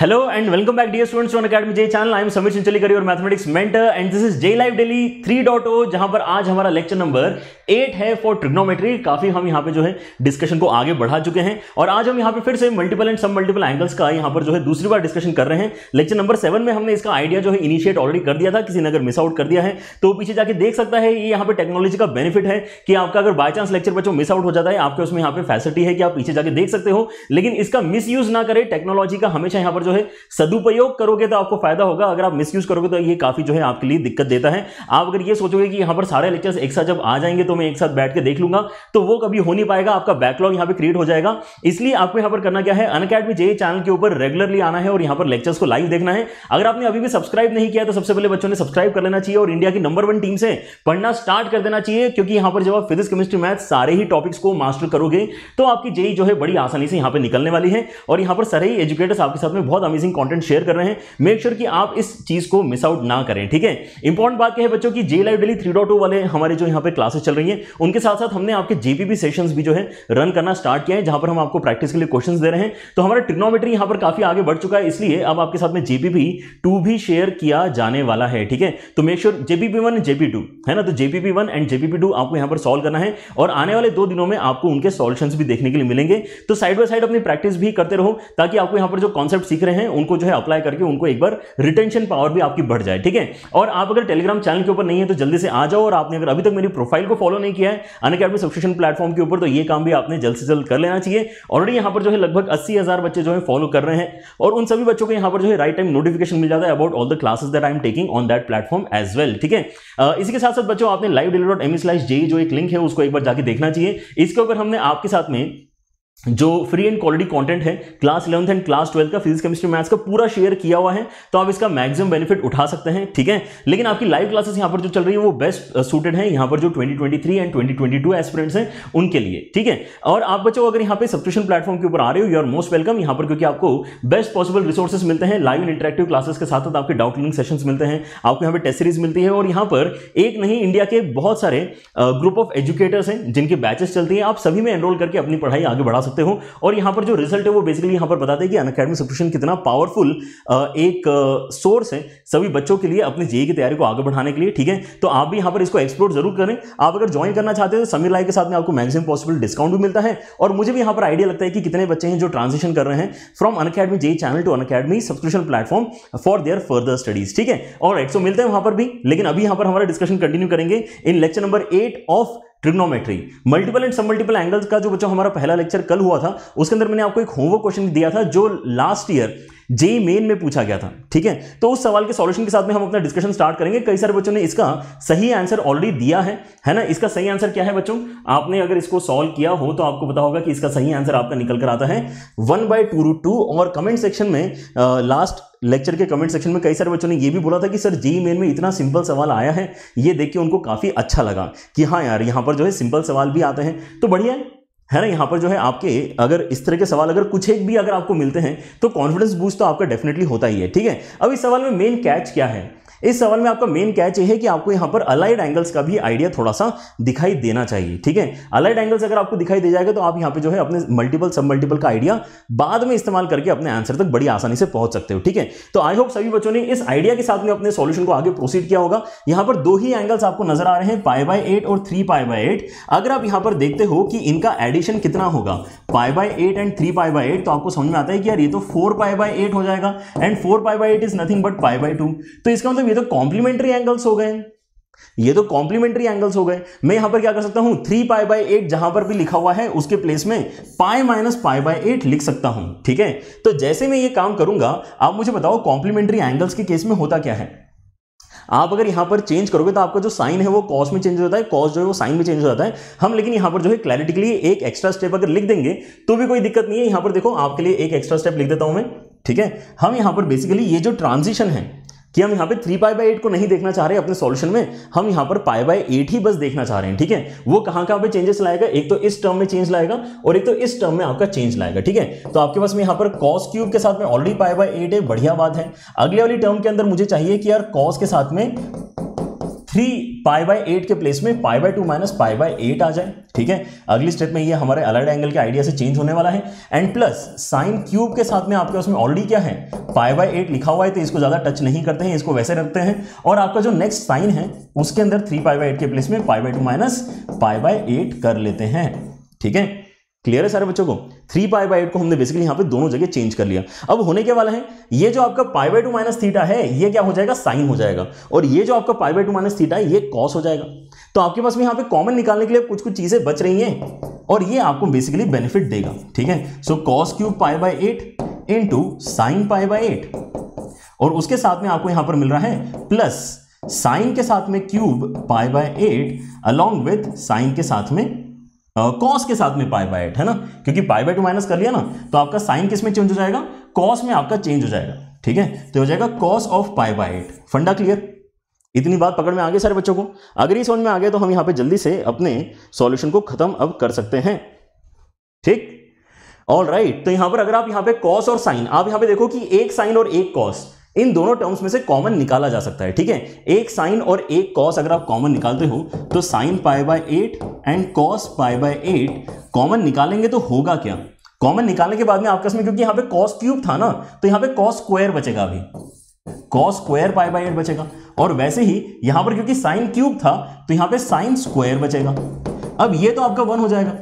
Hello and welcome back dear students on academy J channel I am Sameer Kari और mathematics mentor and this is J live daily O जहां पर आज हमारा lecture number eight है for trigonometry काफी हम यहां पे जो है डिस्कशन को आगे बढ़ा चुके हैं और आज हम यहां पे फिर से मल्टीपल एंड सब मल्टीपल एंगल्स का यहां पर जो है दूसरी बार डिस्कशन कर रहे हैं लेक्चर नंबर सेवन में हमने इसका आइडिया जो है इनिशिएट ऑलरेडी कर दिया था किसी ने अगर मिस आउट कर दिया है तो पीछे जाके देख सकता है ये यहाँ पर टेक्नोलॉजी का बेनिफिट है कि आपका अगर बाय चांस लेक्चर बच्चों मिस आउट हो जाता है आपके उसमें यहाँ पे फैसिलिटी है कि आप पीछे जाके देख सकते हो लेकिन इसका मिस ना करें टेक्नोलॉजी का हमेशा यहाँ पर जो है सदुपयोग करोगे तो आपको फायदा होगा अगर आप मिसयूज करोगे तो ये काफ़ी जो है आपके लिए दिक्कत देता है आप अगर ये सोचोगे कि यहां पर सारे लेक्चर्स एक साथ जब आ जाएंगे तो मैं एक साथ बैठ के देख लूंगा तो वो कभी हो नहीं पाएगा आपका बैकलॉग यहां पर क्रिएट हो जाएगा इसलिए आपको यहां पर करना क्या है अन अकेडमी जे चैनल के ऊपर रेगुलरली आना है और यहां पर लेक्चर्स को लाइव देखना है अगर आपने अभी भी सब्सक्राइब नहीं किया तो सबसे पहले बच्चों ने सब्सक्राइब कर लेना चाहिए और इंडिया की नंबर वन टीम से पढ़ना स्टार्ट कर देना चाहिए क्योंकि यहां पर जब आप फिजिक्स केमिस्ट्री मैथ सारे ही टॉपिक्स को मास्टर करोगे तो आपकी जेई जो है बड़ी आसानी से यहां पर निकलने वाली है और यहां पर सारे ही एजुकेटर्स आपके साथ में बहुत बहुत अमेजिंग कंटेंट शेयर कर रहे हैं मेक श्योर sure कि आप इस चीज़ को मिस आउट ना करें ठीक है इंपॉर्टेंट बात क्या है बच्चों की जे लाइव डेली थ्री वाले हमारे जो यहाँ पे क्लासेस चल रही है उनके साथ साथ हमने आपके जेपीपी सेशन भी जो है रन करना स्टार्ट किया है जहां पर हम आपको प्रैक्टिस के लिए क्वेश्चन दे रहे हैं तो हमारा ट्रिग्नोमेट्री यहाँ पर काफ़ी आगे बढ़ चुका है इसलिए अब आपके साथ में जेपीपी टू भी शेयर किया जाने वाला है ठीक है तो make sure JPP one JP two है ना तो JPP one and JPP two आपको यहाँ पर सॉल्व करना है और आने वाले दो दिनों में आपको उनके सॉल्यूशंस भी देखने के लिए मिलेंगे तो साइड बाय साइड अपनी प्रैक्टिस भी करते रहो ताकि आपको यहाँ पर जो कॉन्सेप्ट सीख रहे हैं उनको जो है अप्लाई करके उनको एक बार रिटेंशन पावर भी आपकी बढ़ जाए ठीक है और आप अगर टेलीग्राम चैनल के ऊपर नहीं है तो जल्दी से आ जाओ और आपने अगर अभी तक मेरी प्रोफाइल को फॉलो नहीं किया है अन अकेडमी सब्सक्रिप्शन प्लेटफॉर्म के ऊपर तो ये काम भी आपने जल्द से जल्द कर लेना चाहिए ऑलरेडी यहाँ पर जो है लगभग अस्सी बच्चे जो है फॉलो कर रहे हैं और उन सभी बच्चों को यहाँ पर जो है राइट टाइम नोटिफिकेशन मिल जाता है about all the classes that I am taking on that platform as well ठीक है इसी के साथ साथ बच्चों आपने live daily dot M slash जो एक लिंक है उसको एक बार जाके देखना चाहिए इसके ऊपर हमने आपके साथ में जो फ्री एंड क्वालिटी कंटेंट है class eleventh and class twelfth का फिजिक्स केमिस्ट्री मैथ्स का पूरा शेयर किया हुआ है तो आप इसका मैक्सिमम बेनिफिट उठा सकते हैं ठीक है लेकिन आपकी लाइव क्लासेस यहाँ पर जो चल रही है वो बेस्ट सूटेड है यहाँ पर जो 2023 एंड 2022 एस्पिरेंट्स हैं उनके लिए ठीक है और आप बच्चों अगर यहाँ पे सब्सक्रिप्शन प्लेटफॉर्म के ऊपर आ रहे हो यू आर मोस्ट वेलकम यहाँ पर क्योंकि आपको बेस्ट पॉसिबल रिसोर्सेस मिलते हैं लाइव एंड इंटरेक्टिव क्लासेस के साथ साथ आपके डाउट लिंग सेशन मिलते हैं आपको यहाँ पर टेस्ट सीरीज मिलती है और यहाँ पर एक नहीं इंडिया के बहुत सारे ग्रुप ऑफ एजुकेटर्स हैं जिनके बैचेस चलती है आप सभी में एनरोल करके अपनी पढ़ाई आगे बढ़ा सकते हो और यहाँ पर जो रिजल्ट है वो बेसिकली यहाँ पर बताते हैं कि अन सब्सक्रिप्शन कितना पावरफुल एक सोर्स है सभी बच्चों के लिए अपने जेई e e की तैयारी को आगे बढ़ाने के लिए ठीक है तो आप भी यहाँ पर इसको एक्सप्लोर जरूर करें आप अगर ज्वाइन करना चाहते हो तो समीर लाइव के साथ में आपको मैक्सिमम पॉसिबल डिस्काउंट भी मिलता है और मुझे भी यहाँ पर आइडिया लगता है कि कितने बच्चे हैं जो ट्रांजेक्शन कर रहे हैं from Unacademy JEE channel to Unacademy subscription platform for their further studies ठीक है और एक्सो मिलते हैं वहाँ पर भी लेकिन अभी यहाँ पर हमारा डिस्कशन कंटिन्यू करेंगे in lecture number eight of trigonometry multiple and सब मल्टीपल एंगल्स का जो बच्चों हमारा पहला लेक्चर कल हुआ था उसके अंदर मैंने आपको एक होमवर्क क्वेश्चन दिया था जो लास्ट ईयर जे मेन में पूछा गया था ठीक है तो उस सवाल के सॉल्यूशन के साथ में हम अपना डिस्कशन स्टार्ट करेंगे कई सारे बच्चों ने इसका सही आंसर ऑलरेडी दिया है है ना इसका सही आंसर क्या है बच्चों आपने अगर इसको सॉल्व किया हो तो आपको पता होगा कि इसका सही आंसर आपका निकल कर आता है one by two root two और कमेंट सेक्शन में लास्ट लेक्चर के कमेंट सेक्शन में कई सारे बच्चों ने ये भी बोला था कि सर जे मेन में इतना सिंपल सवाल आया है ये देख के उनको काफ़ी अच्छा लगा कि हाँ यार यहाँ पर जो है सिंपल सवाल भी आते हैं तो बढ़िया है है ना यहाँ पर जो है आपके अगर इस तरह के सवाल अगर कुछ एक भी अगर आपको मिलते हैं तो कॉन्फिडेंस बूस्ट तो आपका डेफिनेटली होता ही है ठीक है अब इस सवाल में मेन कैच क्या है इस सवाल में आपका मेन ये है कि आपको यहाँ पर अलाइड एंगल्स का भी आइडिया थोड़ा सा दिखाई देना चाहिए ठीक है अलाइड एंगल्स अगर आपको दिखाई दे जाएगा तो आप यहाँ पे जो है अपने मल्टीपल सब मल्टीपल का आइडिया बाद में इस्तेमाल करके अपने आंसर तक बड़ी आसानी से पहुंच सकते हो ठीक है तो आई होप सभी बच्चों ने इस आइडिया के साथ में अपने सोल्यूशन को आगे प्रोसीड किया होगा यहाँ पर दो ही एंगल्स आपको नजर आ रहे हैं पाई बाय एट और थ्री पाई बाय एट अगर आप यहाँ पर देखते हो कि इनका एडिशन कितना होगा pi by eight and three pi by eight तो आपको समझ में आता है कि यार ये तो फोर पाई बाय एट हो जाएगा and four pi by eight is nothing but pi by two तो इसका मतलब ये तो कॉम्प्लीमेंट्री एंगल्स हो गए ये तो कॉम्प्लीमेंट्री एंगल्स हो गए मैं यहां पर क्या कर सकता हूं थ्री पाई बाई एट जहां पर भी लिखा हुआ है उसके प्लेस में pi minus pi by eight लिख सकता हूं ठीक है तो जैसे मैं ये काम करूंगा आप मुझे बताओ कॉम्प्लीमेंट्री एंगल्स के केस में होता क्या है आप अगर यहां पर चेंज करोगे तो आपका जो साइन है वो कॉस में चेंज हो जाता है कॉस जो है वो साइन में चेंज हो जाता है हम लेकिन यहां पर जो है क्लैरिटी के लिए एक एक्स्ट्रा स्टेप अगर लिख देंगे तो भी कोई दिक्कत नहीं है यहां पर देखो आपके लिए एक एक्स्ट्रा स्टेप लिख देता हूं मैं ठीक है हम यहां पर बेसिकली ये जो ट्रांजिशन है कि हम यहाँ पे थ्री पाई बाई एट को नहीं देखना चाह रहे अपने सॉल्यूशन में हम यहाँ पर पाई बाई एट ही बस देखना चाह रहे हैं ठीक है वो कहाँ कहाँ पे चेंजेस लाएगा एक तो इस टर्म में चेंज लाएगा और एक तो इस टर्म में आपका चेंज लाएगा ठीक है तो आपके पास में यहाँ पर कॉस क्यूब के साथ में ऑलरेडी पाई बाई एट है बढ़िया बात है अगले वाली टर्म के अंदर मुझे चाहिए कि यार कॉस के साथ में थ्री पाई बाय एट के प्लेस में pi by two minus pi by eight आ जाए ठीक है अगली स्टेप में ये हमारे अलर्ट एंगल के आइडिया से चेंज होने वाला है एंड प्लस साइन क्यूब के साथ में आपके उसमें ऑलरेडी क्या है पाई बाय एट लिखा हुआ है तो इसको ज़्यादा टच नहीं करते हैं इसको वैसे रखते हैं और आपका जो नेक्स्ट साइन है उसके अंदर थ्री पाई बाय एट के प्लेस में pi by two minus pi by eight कर लेते हैं ठीक है क्लियर है सारे बच्चों को थ्री पाई बाई एट को हमने बेसिकली यहाँ पे दोनों जगह चेंज कर लिया अब होने के वाला है ये जो आपका pi by two minus theta है ये क्या हो जाएगा साइन हो जाएगा और ये जो आपका pi by two minus theta है ये कॉस हो जाएगा तो आपके पास में यहाँ पे कॉमन निकालने के लिए कुछ कुछ चीज़ें बच रही हैं और ये आपको बेसिकली बेनिफिट देगा ठीक है so cos cube pi by eight into sine pi by eight और उसके साथ में आपको यहाँ पर मिल रहा है प्लस साइन के साथ में cube pi by eight along with sine के साथ में कॉस के साथ में पाई बाय एट है ना क्योंकि पाई बाय टू माइनस कर लिया ना तो आपका साइन किस में चेंज हो जाएगा कॉस में आपका चेंज हो जाएगा ठीक है तो हो जाएगा cos of pi by eight फंडा क्लियर इतनी बात पकड़ में आ गई सारे बच्चों को अगर ये समझ में आ गया तो हम यहां पे जल्दी से अपने सॉल्यूशन को खत्म अब कर सकते हैं ठीक ऑल राइट तो यहां पर अगर आप यहां पे कॉस और साइन आप यहां पे देखो कि एक साइन और एक कॉस इन दोनों टर्म्स में से कॉमन निकाला जा सकता है ठीक है एक साइन और एक कॉस अगर आप कॉमन निकालते हो तो sine pi by eight and cos pi by eight common निकालेंगे तो होगा क्या कॉमन निकालने के बाद में आपका में क्योंकि यहां पे कॉस क्यूब था ना तो यहां पे कॉस स्क्वायर बचेगा अभी cos square pi by eight बचेगा और वैसे ही यहां पर क्योंकि साइन क्यूब था तो यहां पर साइन स्क्वायर बचेगा अब यह तो आपका वन हो जाएगा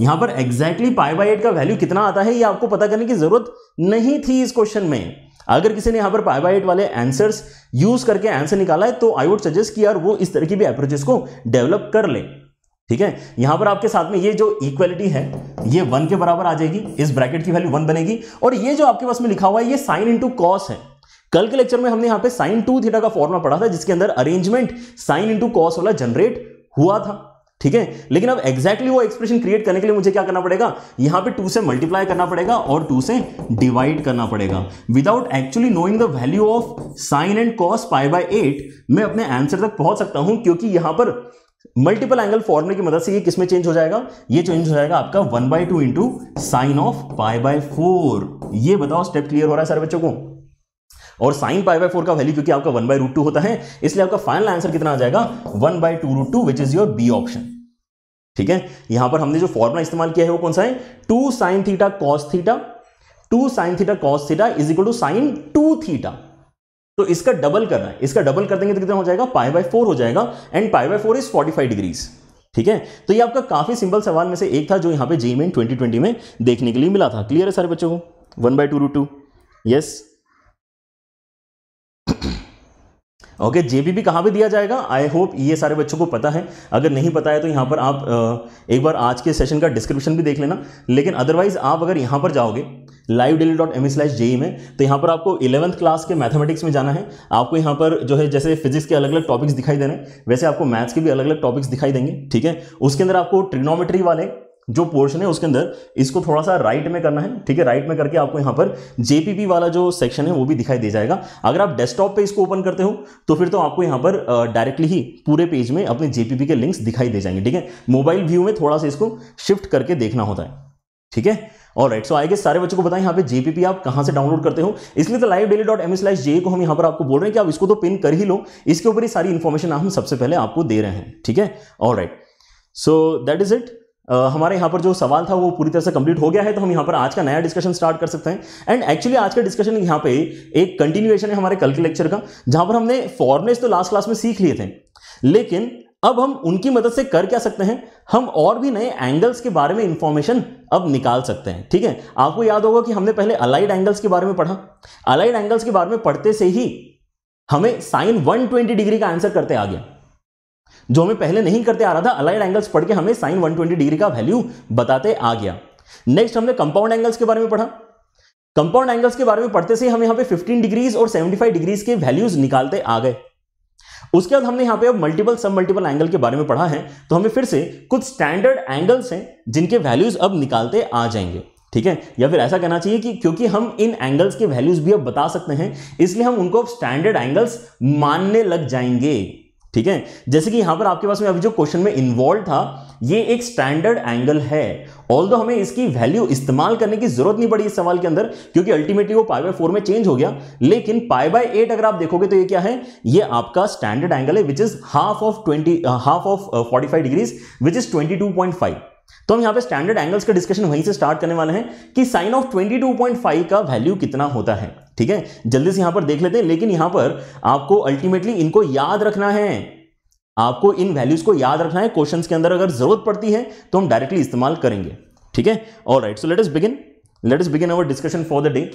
यहां पर एग्जैक्टली पाई बाई एट का वैल्यू कितना आता है यह आपको पता करने की जरूरत नहीं थी इस क्वेश्चन में अगर किसी ने यहाँ पर पाई बाई एट वाले आंसर्स यूज करके आंसर निकाला है तो आई वुड सजेस्ट कि यार वो इस तरह की भी अप्रोचेस को डेवलप कर ले ठीक है यहां पर आपके साथ में ये जो इक्वलिटी है ये वन के बराबर आ जाएगी इस ब्रैकेट की वैल्यू वन बनेगी और ये जो आपके पास में लिखा हुआ है ये साइन इंटू कॉस है कल के लेक्चर में हमने यहां पे साइन टू थीटा का फॉर्मुला पढ़ा था जिसके अंदर अरेंजमेंट साइन इंटू कॉस वाला जनरेट हुआ था ठीक है लेकिन अब एक्जैक्टली वो एक्सप्रेशन क्रिएट करने के लिए मुझे क्या करना पड़ेगा यहां पे टू से मल्टीप्लाई करना पड़ेगा और टू से डिवाइड करना पड़ेगा without actually knowing the value of sine and cos pi by eight मैं अपने आंसर तक पहुंच सकता हूं क्योंकि यहां पर मल्टीपल एंगल फॉर्मूले की मदद से ये किसमें चेंज हो जाएगा ये चेंज हो जाएगा आपका one by two into sine of pi by four ये बताओ स्टेप क्लियर हो रहा है सर बच्चों को और साइन पाई बाय फोर का वैल्यू क्योंकि आपका वन बाई रूट टू होता है इसलिए आपका फाइनल आंसर कितना आ जाएगा one by two root two which is your B option ठीक है यहां पर हमने जो फॉर्मुला इस्तेमाल किया है वो कौन सा है two sine theta cos theta two sine theta cos theta is equal to sine two theta तो इसका डबल करना है इसका डबल कर देंगे तो कितना हो जाएगा पाई बाय फोर हो जाएगा and pi by four is forty five degrees ठीक है तो ये आपका काफी सिंपल सवाल में से एक था जो यहां पे जी मेन ट्वेंटी में देखने के लिए मिला था क्लियर है सारे बच्चों को one by two root two yes okay J B कहाँ भी दिया जाएगा आई होप ये सारे बच्चों को पता है अगर नहीं पता है तो यहाँ पर आप एक बार आज के सेशन का डिस्क्रिप्शन भी देख लेना लेकिन अदरवाइज़ आप अगर यहाँ पर जाओगे live daily dot M slash में तो यहाँ पर आपको इलेवंथ क्लास के मैथमेटिक्स में जाना है आपको यहाँ पर जो है जैसे फिजिक्स के अलग अलग टॉपिक्स दिखाई दे रहे हैं वैसे आपको मैथ्स के भी अलग अलग टॉपिक्स दिखाई देंगे ठीक है उसके अंदर आपको ट्रिग्नोमेट्री वाले जो पोर्शन है उसके अंदर इसको थोड़ा सा राइट में करना है ठीक है राइट में करके आपको यहाँ पर जेपीपी वाला जो सेक्शन है वो भी दिखाई दे जाएगा अगर आप डेस्कटॉप पे इसको ओपन करते हो तो फिर तो आपको यहाँ पर डायरेक्टली ही पूरे पेज में अपने जेपीपी के लिंक्स दिखाई दे जाएंगे ठीक है मोबाइल व्यू में थोड़ा सा इसको शिफ्ट करके देखना होता है ठीक है और राइट सो आएगा सारे बच्चों को बताएं यहाँ पे जेपीपी आप कहाँ से डाउनलोड करते हो इसलिए तो live daily dot M slash J को हम यहाँ पर आपको बोल रहे हैं कि आप इसको तो पिन कर ही लो इसके ऊपर ही सारी इन्फॉर्मेशन हम सबसे पहले आपको दे रहे हैं ठीक है और right so that is it हमारे यहाँ पर जो सवाल था वो पूरी तरह से कंप्लीट हो गया है तो हम यहाँ पर आज का नया डिस्कशन स्टार्ट कर सकते हैं एंड एक्चुअली आज का डिस्कशन यहाँ पे एक कंटिन्यूएशन है हमारे कल के लेक्चर का जहाँ पर हमने फॉर्मुलेज तो लास्ट क्लास में सीख लिए थे लेकिन अब हम उनकी मदद से कर क्या सकते हैं हम और भी नए एंगल्स के बारे में इंफॉर्मेशन अब निकाल सकते हैं ठीक है आपको याद होगा कि हमने पहले अलाइड एंगल्स के बारे में पढ़ा अलाइड एंगल्स के बारे में पढ़ते से ही हमें साइन 120 डिग्री का आंसर करते आ गया जो हमें पहले नहीं करते आ रहा था अलाइड एंगल्स पढ़ के हमें साइन 120 डिग्री का वैल्यू बताते आ गया नेक्स्ट हमने कंपाउंड एंगल्स के बारे में पढ़ा कंपाउंड एंगल्स के बारे में पढ़ते से हम यहाँ पे 15 डिग्रीज और 75 डिग्रीज के वैल्यूज निकालते आ गए उसके बाद हमने यहाँ पे अब मल्टीपल सब मल्टीपल एंगल के बारे में पढ़ा है तो हमें फिर से कुछ स्टैंडर्ड एंगल्स हैं जिनके वैल्यूज अब निकालते आ जाएंगे ठीक है या फिर ऐसा कहना चाहिए कि क्योंकि हम इन एंगल्स के वैल्यूज भी अब बता सकते हैं इसलिए हम उनको अब स्टैंडर्ड एंगल्स मानने लग जाएंगे ठीक है जैसे कि यहां पर आपके पास में अभी जो क्वेश्चन में इन्वॉल्व था ये एक स्टैंडर्ड एंगल है ऑल दो हमें इसकी वैल्यू इस्तेमाल करने की जरूरत नहीं पड़ी इस सवाल के अंदर क्योंकि अल्टीमेटली वो पाई बाय फोर में चेंज हो गया लेकिन पाई बाय एट अगर आप देखोगे तो ये क्या है ये आपका स्टैंडर्ड एंगल है which is half of twenty half of forty five degrees which is twenty two point five तो हम यहां पे स्टैंडर्ड एंगल्स का डिस्कशन वहीं से स्टार्ट करने वाले हैं कि साइन ऑफ 22.5 का वैल्यू कितना होता है ठीक है जल्दी से यहां पर देख लेते हैं लेकिन यहां पर आपको अल्टीमेटली इनको याद रखना है आपको इन वैल्यूज को याद रखना है क्वेश्चन के अंदर अगर जरूरत पड़ती है तो हम डायरेक्टली इस्तेमाल करेंगे ठीक है all right so let's begin let's begin our discussion for the day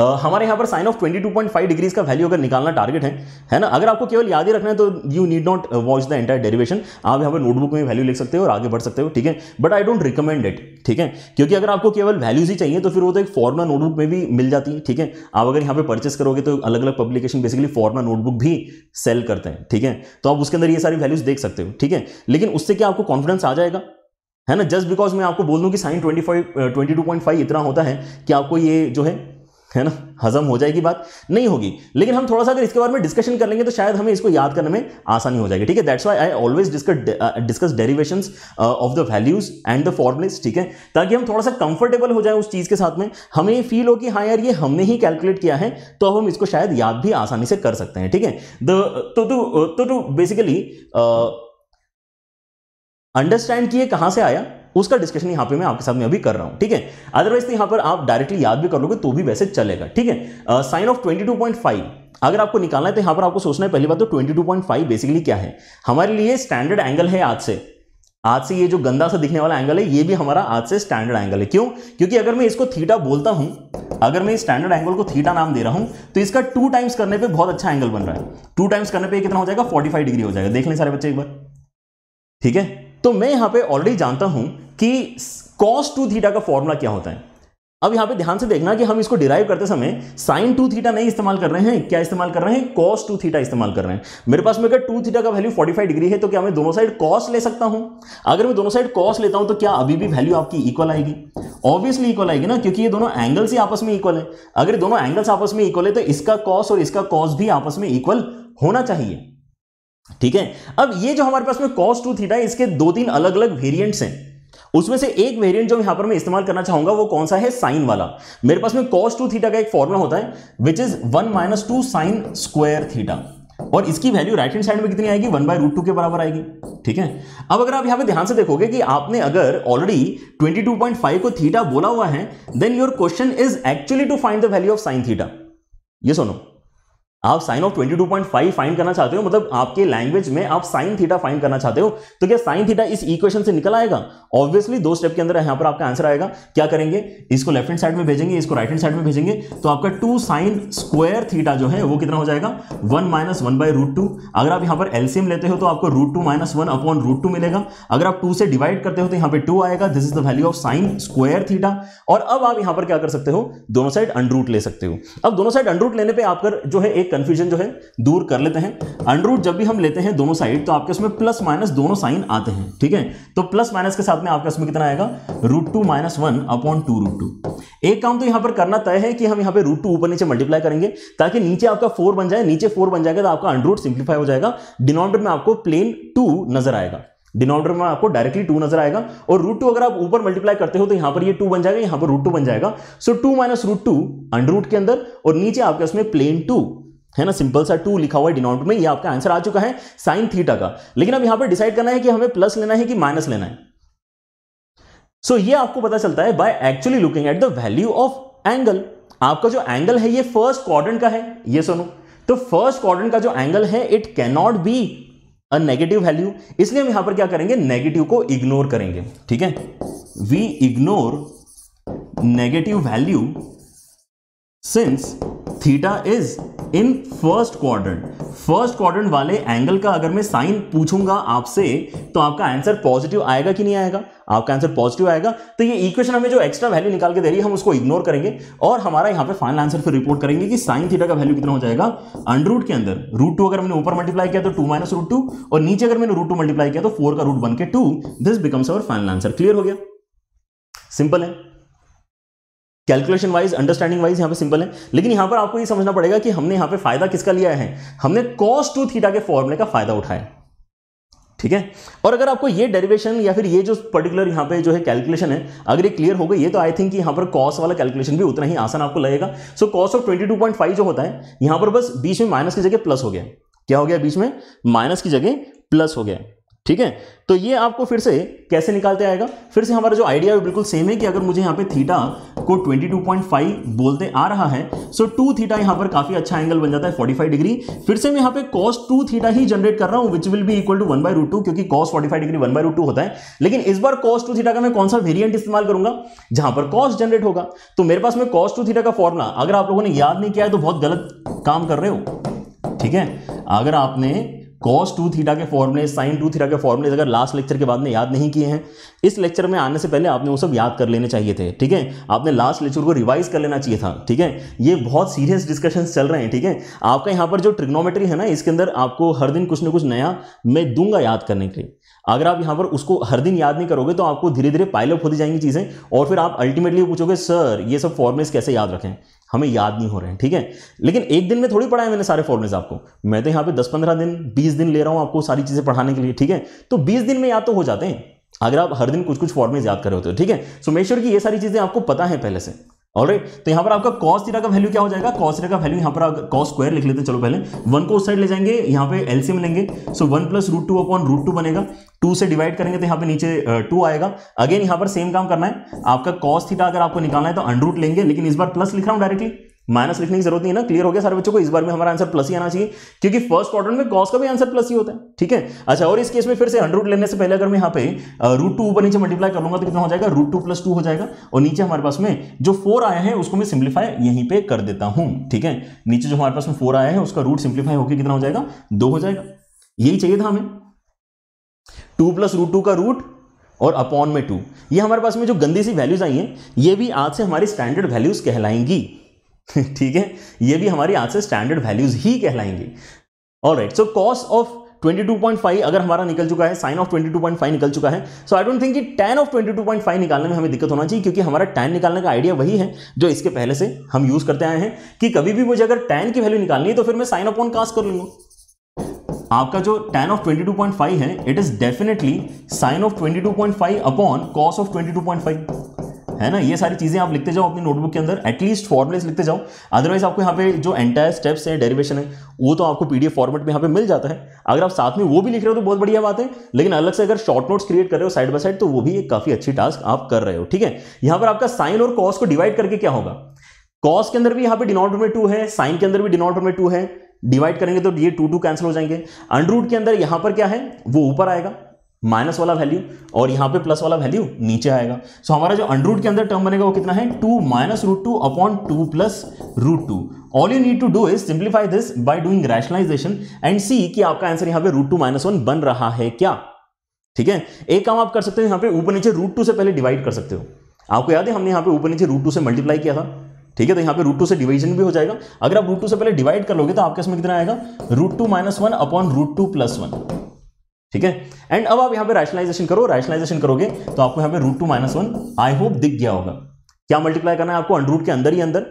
हमारे यहाँ पर साइन ऑफ 22.5 डिग्रीज का वैल्यू अगर निकालना टारगेट है है ना अगर आपको केवल याद ही रखना है तो you need not watch the entire derivation आप यहाँ पर नोटबुक में वैल्यू लिख सकते हो और आगे बढ़ सकते हो ठीक है but I don't recommend it ठीक है क्योंकि अगर आपको केवल वैल्यूज ही चाहिए तो फिर वो तो एक फॉर्मा नोटबुक में भी मिल जाती है ठीक है आप अगर यहाँ पर परचेस करोगे तो अलग अलग पब्लिकेशन बेसिकली फॉर्मा नोटबुक भी सेल करते हैं ठीक है तो आप उसके अंदर ये सारी वैल्यूज देख सकते हो ठीक है लेकिन उससे क्या आपको कॉन्फिडेंस आ जाएगा है ना जस्ट बिकॉज मैं आपको बोल दूँ कि sine twenty five twenty two point five इतना होता है कि आपको ये जो है है ना हजम हो जाएगी बात नहीं होगी लेकिन हम थोड़ा सा अगर इसके बारे में डिस्कशन कर लेंगे तो शायद हमें इसको याद करने में आसानी हो जाएगी ठीक है that's why I always discuss discuss derivation of the values and the formulas ठीक है ताकि हम थोड़ा सा कंफर्टेबल हो जाए उस चीज़ के साथ में हमें फील हो कि हाँ यार ये हमने ही कैलकुलेट किया है तो अब हम इसको शायद याद भी आसानी से कर सकते हैं ठीक है तो टू बेसिकली अंडरस्टैंड कि ये से आया उसका डिस्कशन यहां पे मैं आपके साथ में अभी कर रहा हूं ठीक है अदरवाइज तो यहां पर आप डायरेक्टली याद भी कर लोगे तो भी वैसे चलेगा ठीक है साइन ऑफ ट्वेंटी अगर आपको निकालना है तो यहां पर आपको सोचना है पहली बात तो ट्वेंटी बेसिकली क्या है हमारे लिए स्टैंडर्ड एंगल है आज से आज से ये जो गंदा सा दिखने वाला एंगल है ये भी हमारा आज से स्टैंडर्ड एंगल है क्यों क्योंकि अगर मैं इसको थीटा बोलता हूं अगर मैं स्टैंडर्ड एंगल को थीटा नाम दे रहा हूं तो इसका टू टाइम्स करने पे बहुत अच्छा एंगल बन रहा है टू टाइम्स करने पे कितना हो जाएगा 45 डिग्री हो जाएगा देख लें सारे बच्चे एक बार ठीक है तो मैं यहां पर ऑलरेडी जानता हूं कि कॉस टू थीटा का फॉर्मूला क्या होता है अब यहां पे ध्यान से देखना कि हम इसको डिराइव करते समय साइन टू थीटा नहीं इस्तेमाल कर रहे हैं क्या इस्तेमाल कर रहे हैं कॉस टू थीटा इस्तेमाल कर रहे हैं मेरे पास में अगर टू थीटा का वैल्यू 45 डिग्री है तो क्या मैं दोनों साइड कॉस ले सकता हूं अगर मैं दोनों साइड कॉस लेता हूं तो क्या अभी भी वैल्यू आपकी इक्वल आएगी ऑब्वियसली इक्वल आएगी ना क्योंकि ये दोनों एंगल्स ही आपस में इक्वल है अगर दोनों एंगल्स आपस में इक्वल है तो इसका कॉस और इसका कॉस भी आपस में इक्वल होना चाहिए ठीक है अब ये जो हमारे पास में कॉस टू थीटा है इसके दो तीन अलग अलग वेरियंट्स हैं उसमें से एक वेरिएंट जो यहां पर मैं इस्तेमाल करना चाहूंगा वो कौन सा है साइन वाला मेरे पास में कॉस टू थीटा का एक फॉर्मुला होता है which is one minus two sine square theta और इसकी वैल्यू राइट हैंड साइड में कितनी आएगी वन बाय रूट टू के बराबर आएगी ठीक है अब अगर आप यहां पे ध्यान से देखोगे कि आपने अगर ऑलरेडी 22.5 को थीटा बोला हुआ है then your question is actually to find the value of sine theta ये सुनो आप साइन ऑफ 22.5 टू फाइंड करना चाहते हो मतलब आपके लैंग्वेज में आप साइन थीटा फाइंड करना चाहते हो तो क्या साइन थीटा इस इक्वेशन से निकल आएगा ऑब्वियसली दो स्टेप के अंदर यहां पर आपका आंसर आएगा क्या करेंगे इसको लेफ्ट हैंड साइड में भेजेंगे इसको राइट हैंड साइड में भेजेंगे तो आपका टू साइन स्क्वायर थीटा जो है वो कितना हो जाएगा वन माइनस वन अगर आप यहां पर एलसीएम लेते हो तो आपको रूट टू माइनस मिलेगा अगर आप टू से डिवाइड करते हो तो यहां पर टू आएगा this is the value of sine square theta और अब आप यहां पर क्या कर सकते हो दोनों साइड अंडरूट ले सकते हो अब दोनों साइड अंडरूट लेने पर आपका जो है एक कंफ्यूजन जो है दूर कर लेते हैं अंडरूट जब भी हम लेते हैं दोनों साइड तो आपके उसमें प्लस माइनस दोनों साइन आते हैं ठीक है तो प्लस माइनस के साथ में आपका उसमें कितना आएगा root two minus one upon two root two एक काम तो यहां पर करना तय है कि हम यहां पे रूट टू ऊपर नीचे मल्टीप्लाई करेंगे ताकि नीचे आपका फोर बन जाए नीचे फोर बन जाएगा तो आपका अंडरूट सिंप्लीफाई हो जाएगा डिनोमिनेटर में आपको प्लेन टू नजर आएगा डिनोमिनेटर में आपको डायरेक्टली टू नजर आएगा और रूट टू अगर आप ऊपर मल्टीप्लाई करते हो तो यहां पर ये टू बन जाएगा यहां पर रूट टू बन जाएगा so two minus root two under root के अंदर और नीचे आपके उसमें प्लेन टू है ना सिंपल सा टू लिखा हुआ है डिनोट में ये आपका आंसर आ चुका है साइन थीटा का लेकिन अब यहां पर डिसाइड करना है कि हमें प्लस लेना है कि माइनस लेना है सो so, ये आपको पता चलता है by actually looking at the value of angle आपका जो एंगल है ये फर्स्ट क्वाड्रेंट का है ये सुनो तो फर्स्ट क्वाड्रेंट का जो एंगल है it can not be a negative value इसलिए हम यहां पर क्या करेंगे नेगेटिव को इग्नोर करेंगे ठीक है we ignore negative value since theta is in first quadrant first quadrant वाले एंगल का अगर मैं साइन पूछूंगा आपसे तो आपका आंसर पॉजिटिव आएगा कि नहीं आएगा आपका आंसर पॉजिटिव आएगा तो ये इक्वेशन हमें जो एक्स्ट्रा वैल्यू निकाल के दे रही है हम उसको इग्नोर करेंगे और हमारा यहाँ पे फाइनल आंसर फिर रिपोर्ट करेंगे कि साइन थीटा का वैल्यू कितना हो जाएगा अंडर रूट के अंदर रूट टू अगर मैंने ऊपर मल्टीप्लाई किया तो टू माइनस रूट टू और नीचे अगर मैंने रूट टू मल्टीप्लाई किया तो फोर का रूट वन के two this becomes our final answer clear हो गया सिंपल है कैलकुलेशन वाइज अंडरस्टैंडिंग वाइज यहाँ पे सिंपल है लेकिन यहाँ पर आपको ये समझना पड़ेगा कि हमने यहाँ पे फायदा किसका लिया है हमने कॉस टू थीटा के फॉर्मूले का फायदा उठाया ठीक है और अगर आपको ये डेरिवेशन या फिर ये जो पर्टिकुलर यहाँ पे जो है कैलकुलेशन है अगर ये क्लियर हो गई ये तो आई थिंक यहाँ पर कॉस वाला कैलकुलेशन भी उतना ही आसान आपको लगेगा सो कॉस ऑफ 22.5 जो होता है यहाँ पर बस बीच में माइनस की जगह प्लस हो गया क्या हो गया बीच में माइनस की जगह प्लस हो गया ठीक है तो ये आपको फिर से कैसे निकालते आएगा फिर से हमारा जो आइडिया बिल्कुल सेम है कि अगर मुझे यहाँ पे थीटा को 22.5 बोलते आ रहा है सो टू थीटा यहाँ पर काफ़ी अच्छा एंगल बन जाता है 45 डिग्री फिर से मैं यहाँ पे कॉस टू थीटा ही जनरेट कर रहा हूँ विच विल भी equal to one by root two क्योंकि cos forty degree one by होता है लेकिन इस बार कॉस टू थीटा का मैं कौन सा वेरियंट इस्तेमाल करूंगा जहां पर कॉस जनरेट होगा तो मेरे पास में कॉस टू थीटा का फॉर्मला अगर आप लोगों ने याद नहीं किया है तो बहुत गलत काम कर रहे हो ठीक है अगर आपने कॉस टू थीटा के फॉर्मूले साइन टू थीटा के फॉर्मूले अगर लास्ट लेक्चर के बाद में याद नहीं किए हैं इस लेक्चर में आने से पहले आपने वो सब याद कर लेने चाहिए थे ठीक है आपने लास्ट लेक्चर को रिवाइज कर लेना चाहिए था ठीक है ये बहुत सीरियस डिस्कशन चल रहे हैं ठीक है आपका यहाँ पर जो ट्रिग्नोमेट्री है ना इसके अंदर आपको हर दिन कुछ ना कुछ नया मैं दूंगा याद करने के लिए अगर आप यहाँ पर उसको हर दिन याद नहीं करोगे तो आपको धीरे धीरे पायलप होती जाएंगी चीज़ें और फिर आप अल्टीमेटली पूछोगे सर ये सब फॉर्मेट्स कैसे याद रखें हमें याद नहीं हो रहे हैं ठीक है लेकिन एक दिन में थोड़ी पढ़ाया मैंने सारे फॉर्मुलेज आपको मैं तो यहाँ पे दस पंद्रह दिन बीस दिन ले रहा हूँ आपको सारी चीज़ें पढ़ाने के लिए ठीक है तो बीस दिन में याद तो हो जाते हैं अगर आप हर दिन कुछ कुछ फॉर्मेज याद कर रहे होते हो ठीक है सो की श्योर ये सारी चीज़ें आपको पता है पहले से ऑलराइट तो यहाँ पर आपका कॉस थीटा का वैल्यू क्या हो जाएगा कॉस थीटा का वैल्यू यहाँ पर कॉस स्क्वायर लिख लेते हैं चलो पहले वन को उस साइड ले जाएंगे यहाँ पे एल में लेंगे so one plus root two upon root two बनेगा टू से डिवाइड करेंगे तो यहाँ पे नीचे टू आएगा अगेन यहाँ पर सेम काम करना है आपका कॉस थीटा अगर आपको निकालना है तो अनरूट लेंगे लेकिन इस बार प्लस लिख रहा हूँ डायरेक्टली माइनस लिखने की जरूरत नहीं है ना क्लियर हो गया सारे बच्चों को इस बार में हमारा आंसर प्लस ही आना चाहिए क्योंकि फर्स्ट क्वार्टर में कॉस का भी आंसर प्लस ही होता है ठीक है अच्छा और इस केस में फिर से हंड्रेड लेने से पहले अगर मैं यहाँ पे रूट टू ऊपर नीचे मल्टीप्लाई करूंगा तो कितना हो जाएगा रूट टू प्लस टू हो जाएगा और नीचे हमारे पास में जो फोर आया है उसको मैं सिंप्लीफाई यहीं पर कर देता हूँ ठीक है नीचे जो हमारे पास में फोर आया है उसका रूट सिंप्लीफाई होकर कितना हो जाएगा दो हो जाएगा यही चाहिए था हमें टू प्लस रूट टू का रूट और अपॉन में टू ये हमारे पास में जो गंदी सी वैल्यूज आई हैं ये भी आज से हमारी स्टैंडर्ड वैल्यूज कहलाएंगी ठीक है ये भी हमारी आंसर स्टैंडर्ड वैल्यूज ही कहलाएंगे और सो कॉस ऑफ 22.5 अगर हमारा निकल चुका है साइन ऑफ 22.5 निकल चुका है सो आई डोंट थिंक कि टेन ऑफ 22.5 निकालने में हमें दिक्कत होना चाहिए क्योंकि हमारा टेन निकालने का आइडिया वही है जो इसके पहले से हम यूज करते आए हैं कि कभी भी मुझे अगर टेन की वैल्यू निकालनी है तो फिर मैं साइन ऑफ ऑन कास्ट कर लूंगा आपका जो tan ऑफ 22.5 है it is definitely sine of 22.5 upon cos of 22.5 है ना ये सारी चीज़ें आप लिखते जाओ अपनी नोटबुक के अंदर एटलीस्ट फॉर्मुलेस लिखते जाओ अदरवाइज आपको यहाँ पे जो एंटायर स्टेप्स है डेरिवेशन है वो तो आपको पीडीएफ फॉर्मेट में यहाँ पे मिल जाता है अगर आप साथ में वो भी लिख रहे हो तो बहुत बढ़िया बात है लेकिन अलग से अगर शॉर्ट नोट्स क्रिएट कर रहे हो साइड बाय साइड तो वो भी एक काफ़ी अच्छी टास्क आप कर रहे हो ठीक है यहाँ पर आपका साइन और कॉस को डिवाइड करके क्या होगा कॉस के अंदर भी यहाँ पे डिनोटर में टू है साइन के अंदर भी डिनोटर में टू है डिवाइड करेंगे तो ये टू टू कैंसिल हो जाएंगे अंडरूट के अंदर यहाँ पर क्या है वो ऊपर आएगा माइनस वाला वैल्यू और यहाँ पे प्लस वाला वैल्यू नीचे आएगा सो हमारा जो अंडरूट के अंदर टर्म बनेगा वो कितना है two minus root two upon two plus root two all you need to do is simplify this by doing rationalization and see कि आपका आंसर यहाँ पे रूट टू माइनस वन बन रहा है क्या ठीक है एक काम आप कर सकते हो यहाँ पे ऊपर नीचे रूट टू से पहले डिवाइड कर सकते हो आपको याद है हमने यहाँ पे ऊपर नीचे रूट टू से मल्टीप्लाई किया था ठीक है तो यहाँ पे रूट टू से डिवीजन भी हो जाएगा अगर आप रूट टू से पहले डिवाइड कर लोगे तो आपके इसमें कितना आएगा root two minus one upon root two plus one ठीक है एंड अब आप यहाँ पे रैशनलाइजेशन करो रैशनलाइजेशन करोगे तो आपको यहाँ पे root two minus one I hope दिख गया होगा क्या मल्टीप्लाई करना है आपको अंडरूट के अंदर ही अंदर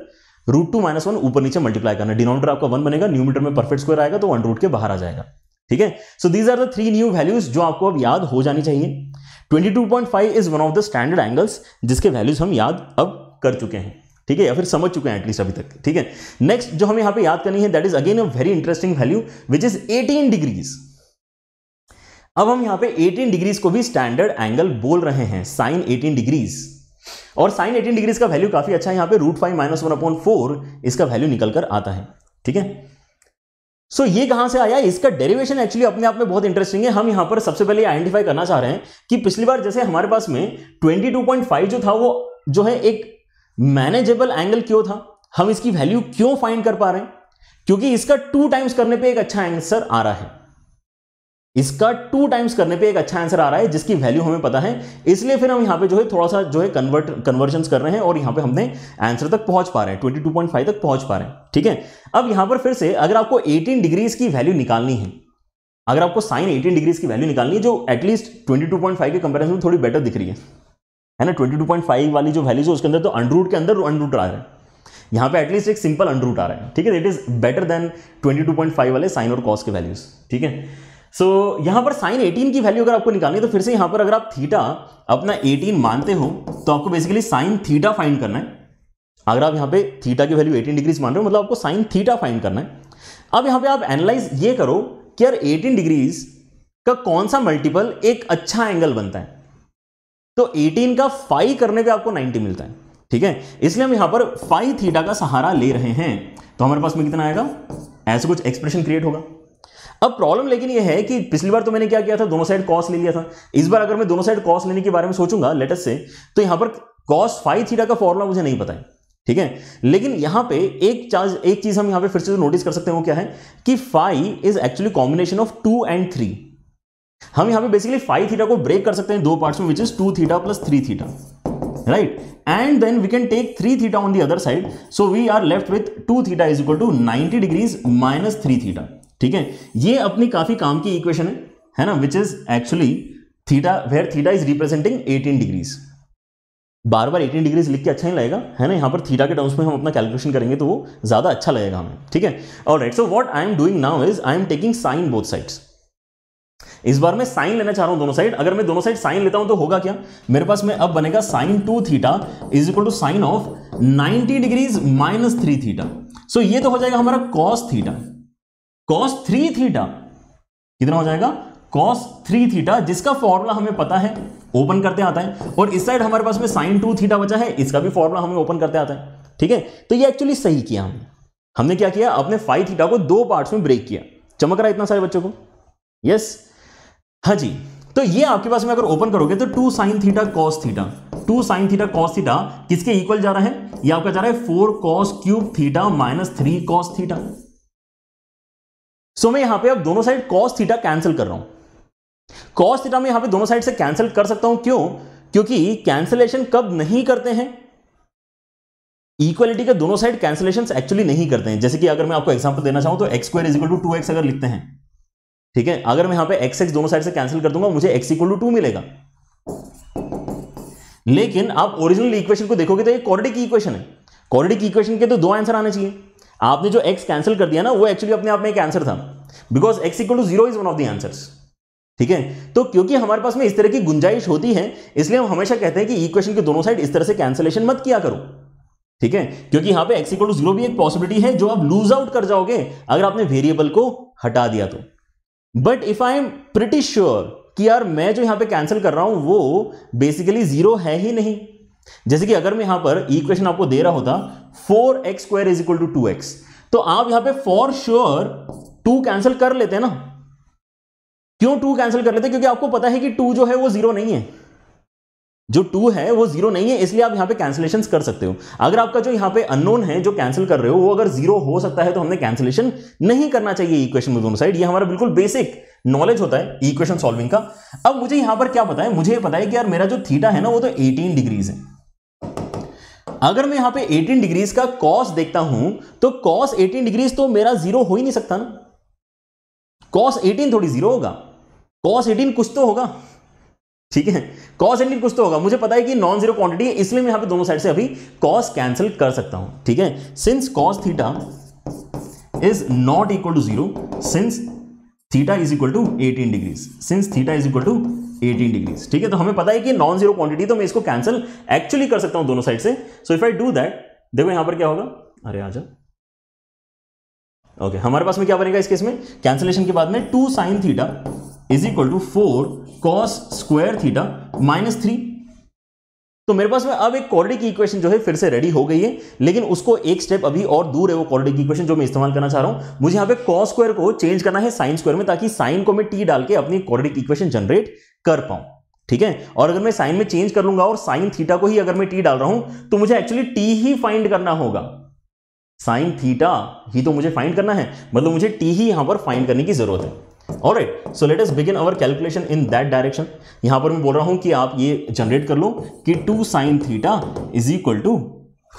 रूट टू माइनस वन ऊपर नीचे मल्टीप्लाई करना डिनोमीटर आपका वन बनेगा न्यूमीटर में परफेक्ट स्क्वायर आएगा तो अंडरूट के बाहर आ जाएगा ठीक है so these are the three new values जो आपको अब याद हो जानी चाहिए 22.5 is one of the standard angles जिसके वैल्यूज हम याद अब कर चुके हैं ठीक है या फिर समझ चुके हैं एटलीस्ट अभी तक ठीक है नेक्स्ट जो हमें यहाँ पे याद करनी है that is again a very interesting value which is 18 degrees अब हम यहाँ पे 18 डिग्रीज को भी स्टैंडर्ड एंगल बोल रहे हैं साइन 18 डिग्रीज और साइन 18 डिग्रीज का वैल्यू काफी अच्छा है यहाँ पे root five minus one upon four इसका वैल्यू निकल कर आता है ठीक है सो ये कहां से आया इसका डेरिवेशन एक्चुअली अपने आप में बहुत इंटरेस्टिंग है हम यहां पर सबसे पहले आइडेंटिफाई करना चाह रहे हैं कि पिछली बार जैसे हमारे पास में ट्वेंटी जो था वो जो है एक मैनेजेबल एंगल क्यों था हम इसकी वैल्यू क्यों फाइंड कर पा रहे हैं क्योंकि इसका टू टाइम्स करने पर एक अच्छा आंसर आ रहा है इसका टू टाइम्स करने पे एक अच्छा आंसर आ रहा है जिसकी वैल्यू हमें पता है इसलिए फिर हम यहाँ पे जो है थोड़ा सा जो है कन्वर्ट कन्वर्जन कर रहे हैं और यहाँ पे हमने आंसर तक पहुंच पा रहे हैं फाइव तक पहुंच पा रहे हैं ठीक है अब यहाँ पर फिर से अगर आपको 18 डिग्रीज की वैल्यू निकालनी है अगर आपको साइन 18 डिग्रीज की वैल्यू निकालनी है जो एटलीस्ट ट्वेंटी के कंपेरिजन में थोड़ी बेटर दिख रही है है ना ट्वेंटी वाली जो वैल्यूज है उसके अंदर तो अंडरूट के अंदर अंडरूट आ रहा है यहाँ पे एटलीस्ट एक सिंपल अंडरूट आ रहा है ठीक है it is better than twenty वाले साइन और कॉस के वैल्यूज ठीक है सो so, यहाँ पर साइन 18 की वैल्यू अगर आपको निकालनी है तो फिर से यहाँ पर अगर आप थीटा अपना 18 मानते हो तो आपको बेसिकली साइन थीटा फाइंड करना है अगर आप यहाँ पे थीटा की वैल्यू 18 डिग्रीज मान रहे हो मतलब आपको साइन थीटा फाइंड करना है अब यहाँ पे आप एनालाइज ये करो कि यार 18 डिग्रीज का कौन सा मल्टीपल एक अच्छा एंगल बनता है तो एटीन का फाइव करने पर आपको नाइनटी मिलता है ठीक है इसलिए हम यहाँ पर फाइव थीटा का सहारा ले रहे हैं तो हमारे पास में कितना आएगा ऐसे कुछ एक्सप्रेशन क्रिएट होगा अब प्रॉब्लम लेकिन ये है कि पिछली बार तो मैंने क्या किया था दोनों साइड कॉस ले लिया था इस बार अगर मैं दोनों साइड कॉस लेने के बारे में सोचूंगा लेटेस्ट से तो यहां पर कॉस फाइव थीटा का फॉर्मुला मुझे नहीं पता है ठीक है लेकिन यहां पे एक चार्ज एक चीज हम यहां पे फिर से नोटिस कर सकते हैं वो क्या है कि five is actually combination of two and three हम यहां पे बेसिकली फाइव थीटा को ब्रेक कर सकते हैं दो पार्ट्स में which is two theta plus three theta right and then we can take three theta on the other side so we are left with two theta is equal to ninety degrees minus three theta ठीक है ये अपनी काफ़ी काम की equation है है ना which is actually theta where theta is representing 18 degrees बार बार 18 डिग्रीज लिख के अच्छा नहीं लगेगा है ना यहाँ पर थीटा के टर्म्स में हम अपना कैलकुलेशन करेंगे तो वो ज़्यादा अच्छा लगेगा हमें ठीक है और right so what I am doing now is I am taking sine both sides इस बार मैं साइन लेना चाह रहा हूं दोनों साइड अगर मैं दोनों साइड साइन लेता हूं तो होगा क्या मेरे पास में अब बनेगा sine two theta is equal to sine of 90 degrees minus three theta so ये तो हो जाएगा हमारा cos theta cos three theta कितना हो जाएगा कॉस थ्री थीटा जिसका फॉर्मूला हमें पता है ओपन करते आता है और इस साइड हमारे पास में साइन टू थीटा बचा है इसका भी फॉर्मूला हमें ओपन करते आता है ठीक है तो ये एक्चुअली सही किया हमने हमने क्या किया अपने फाइव थीटा को दो पार्ट्स में ब्रेक किया चमक रहा है इतना सारे बच्चों को यस हाँ जी तो ये आपके पास में अगर ओपन करोगे तो two sine theta cos theta two sine theta cos theta किसके इक्वल जा रहा है ये आपका जा रहा है four cos cube theta minus three cos theta so मैं यहां पे अब दोनों साइड कॉस थीटा कैंसिल कर रहा हूं कॉस थीटा मैं यहां पे दोनों साइड से कैंसिल कर सकता हूं क्यों क्योंकि कैंसिलेशन कब नहीं करते हैं इक्वलिटी के दोनों साइड कैंसिलेशन एक्चुअली नहीं करते हैं जैसे कि अगर मैं आपको एग्जाम्पल देना चाहूं तो x square equal to two x अगर लिखते हैं ठीक है अगर मैं यहां पे एक्स एक्स दोनों साइड से कैंसिल कर दूंगा मुझे एक्स इक्वल टू टू मिलेगा लेकिन आप ओरिजिनल इक्वेशन को देखोगे तो ये कॉर्डिक इक्वेशन है कॉर्डिक इक्वेशन के तो दो आंसर आने चाहिए आपने जो एक्स कैंसिल कर दिया ना वो एक्चुअली अपने आप में एक आंसर था because x equal to zero is one of the answer ठीक है तो क्योंकि हमारे पास में इस तरह की गुंजाइश होती है इसलिए हम हमेशा कहते हैं कि इक्वेशन के दोनों साइड इस तरह से कैंसिलेशन मत किया करो ठीक है क्योंकि यहां पे x इक्वल टू जीरो भी एक पॉसिबिलिटी है जो आप लूज आउट कर जाओगे अगर आपने वेरिएबल को हटा दिया तो but if I am pretty sure कि यार मैं जो यहां पे कैंसिल कर रहा हूं वो बेसिकली जीरो है ही नहीं जैसे कि अगर मैं यहां पर इक्वेशन आपको दे रहा होता four x square is equal to two x तो आप यहां पे फॉर श्योर टू कैंसिल कर लेते ना क्यों टू कैंसिल कर लेते क्योंकि आपको पता है कि टू जो है वो जीरो नहीं है जो टू है वो जीरो नहीं है इसलिए आप यहां पे कैंसिलेशन कर सकते हो अगर आपका जो यहां पे अननोन है जो कैंसिल कर रहे हो वो अगर जीरो हो सकता है तो हमने कैंसिलेशन नहीं करना चाहिए इक्वेशन में दोनों साइड ये हमारा बिल्कुल बेसिक नॉलेज होता है इक्वेशन सॉल्विंग का अब मुझे यहां पर क्या पता है मुझे पता है कि यार मेरा जो थीटा है ना वो तो एटीन डिग्रीज है अगर मैं यहां पे 18 डिग्रीज का कॉस देखता हूं तो कॉस 18 डिग्रीज तो मेरा जीरो हो ही नहीं सकता ना कॉस 18 थोड़ी जीरो होगा कॉस 18 कुछ तो होगा ठीक है कॉस 18 कुछ तो होगा मुझे पता है कि नॉन जीरो क्वांटिटी है इसलिए मैं यहां पे दोनों साइड से अभी कॉस कैंसिल कर सकता हूं ठीक है since cos theta is not equal to zero since theta is equal to 18 degrees since theta is equal to 18 degrees ठीक है तो हमें पता है कि नॉन जीरो क्वांटिटी तो मैं इसको कैंसिल एक्चुअली कर सकता हूं दोनों साइड से so if I do that देखो यहां पर क्या होगा अरे आ जाओ ओके okay, हमारे पास में क्या बनेगा इस केस में कैंसिलेशन के बाद में two sine theta is equal to four cos square theta minus three तो मेरे पास में अब एक कॉर्डी की इक्वेशन जो है फिर से रेडी हो गई है लेकिन उसको एक स्टेप अभी और दूर है वो कॉर्डी की इक्वेशन जो मैं इस्तेमाल करना चाह रहा हूं मुझे यहां पे कॉस स्क्वायर को चेंज करना है साइन स्क्वायर में ताकि साइन को मैं टी डाल के अपनी कॉर्डी इक्वेशन जनरेट कर पाऊं ठीक है और अगर मैं साइन में चेंज कर लूंगा और साइन थीटा को ही अगर मैं टी डाल रहा हूं तो मुझे एक्चुअली टी ही फाइंड करना होगा साइन थीटा ही तो मुझे फाइंड करना है मतलब मुझे टी ही यहां पर फाइंड करने की जरूरत है और right so let's begin our calculation in that direction यहां पर मैं बोल रहा हूं कि आप ये जनरेट कर लो कि two sine theta is equal to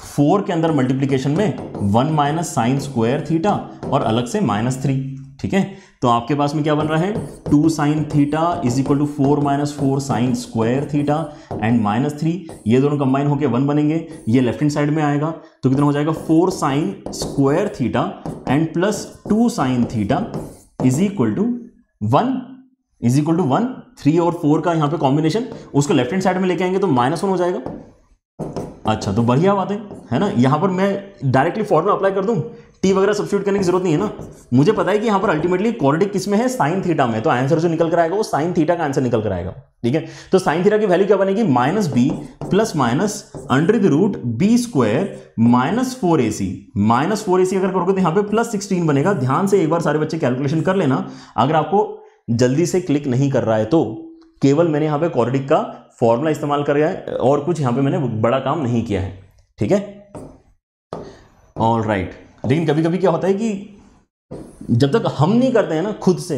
four के अंदर मल्टीप्लीकेशन में one minus sine square theta और अलग से माइनस थ्री ठीक है तो आपके पास में क्या बन रहा है two sine theta is equal to four minus four sine square theta and minus three ये दोनों कंबाइन होकर वन बनेंगे ये लेफ्ट हैंड साइड में आएगा तो कितना हो जाएगा four sine square theta and plus two sine theta is equal to one is equal to one three और फोर का यहां पे कॉम्बिनेशन उसको लेफ्ट हैंड साइड में लेके आएंगे तो माइनस वन हो जाएगा अच्छा तो बढ़िया बात है है ना यहां पर मैं डायरेक्टली फॉर्मूला अप्लाई कर दूं टी वगैरह सब्सिट्यूट करने की जरूरत नहीं है ना मुझे पता है कि यहां पर अल्टीमेटली क्वाड्रेटिक किस में है साइन थीटा में तो आंसर जो निकल कर आएगा वो साइन थीटा का आंसर निकल कर आएगा ठीक है तो साइन थीटा की वैल्यू क्या बनेगी minus B plus minus under the root B square minus four A C minus four A C अगर करोगे तो यहां पर प्लस सिक्सटीन बनेगा ध्यान से एक बार सारे बच्चे कैलकुलेशन कर लेना अगर आपको जल्दी से क्लिक नहीं कर रहा है तो केवल मैंने यहां पे कॉर्डिक का फॉर्मूला इस्तेमाल करा है और कुछ यहां पे मैंने बड़ा काम नहीं किया है ठीक है ऑल राइट right. लेकिन कभी कभी क्या होता है कि जब तक हम नहीं करते हैं ना खुद से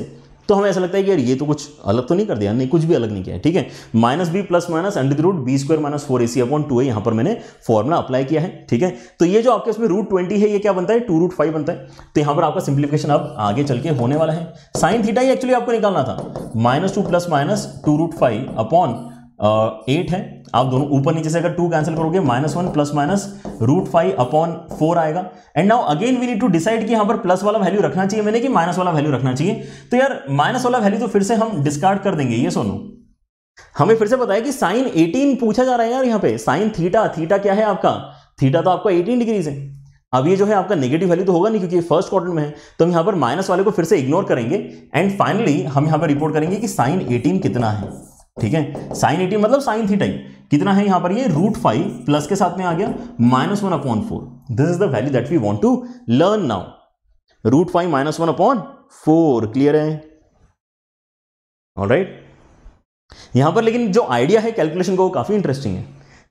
तो हमें ऐसा लगता है कि यार ये तो कुछ अलग तो नहीं कर दिया नहीं कुछ भी अलग नहीं किया है ठीक है minus B plus minus under root B square minus four A C upon two है यहां पर मैंने फॉर्मुला अप्लाई किया है ठीक है तो ये जो आपके इसमें रूट ट्वेंटी है ये क्या बनता है टू रूट फाइव बनता है तो यहां पर आपका सिंप्लीफिकेशन अब आगे चल के होने वाला है साइन थीटा ही एक्चुअली आपको निकालना था minus two plus minus two root five upon eight है आप दोनों ऊपर नीचे से अगर टू कैंसिल करोगे minus one plus minus root five upon four आएगा and now again we need to decide कि यहां पर प्लस वाला वैल्यू रखना चाहिए मैंने कि माइनस वाला वैल्यू रखना चाहिए तो यार माइनस वाला वैल्यू तो फिर से हम डिस्कार्ड कर देंगे ये सोनो हमें फिर से बताया कि साइन एटीन पूछा जा रहा है यार यहाँ पे साइन थीटा थीटा क्या है आपका थीटा तो आपका एटीन डिग्रीज है अब ये जो है आपका नेगेटिव वैल्यू तो होगा नहीं क्योंकि फर्स्ट क्वार्टर में है तो हम यहाँ पर माइनस वाले को फिर से इग्नोर करेंगे एंड फाइनली हम यहाँ पर रिपोर्ट करेंगे कि साइन 18 कितना है ठीक है साइन एटी मतलब साइन थीटा ही कितना है यहां पर ये रूट फाइव प्लस के साथ में आ गया minus one upon four this is the value that we want to learn now root five minus one upon four clear है ऑल राइट right? यहां पर लेकिन जो आइडिया है कैलकुलेशन का वो काफी इंटरेस्टिंग है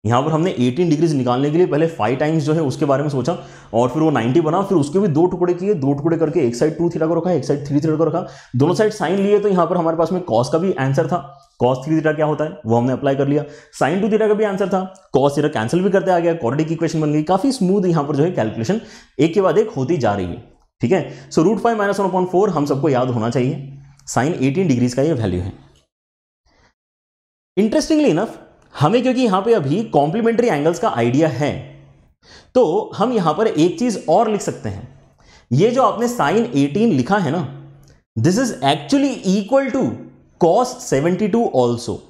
यहाँ पर हमने 18 डिग्रीज निकालने के लिए पहले फाइव टाइम्स जो है उसके बारे में सोचा और फिर वो 90 बना फिर उसके भी दो टुकड़े किए दो टुकड़े करके एक साइड टू थीटा को रखा एक साइड थ्री थीटा को रखा दोनों साइड साइन लिए तो यहाँ पर हमारे पास में कॉस का भी आंसर था कॉस थ्री थीटा क्या होता है वो हमने अप्लाई कर लिया साइन टू थीटा का भी आंसर था कॉस थीटा कैंसिल भी करते आ गया क्वाड्रेटिक इक्वेशन बन गई काफी स्मूथ यहाँ पर जो है कैलकुलेशन एक के बाद एक होती जा रही है ठीक है so root five minus one point four हम सबको याद होना चाहिए साइन एटीन डिग्रीज का ये वैल्यू है इंटरेस्टिंगली इनफ हमें क्योंकि यहां पे अभी कॉम्प्लीमेंट्री एंगल्स का आइडिया है तो हम यहां पर एक चीज़ और लिख सकते हैं ये जो आपने साइन 18 लिखा है ना this is actually equal to cos 72 also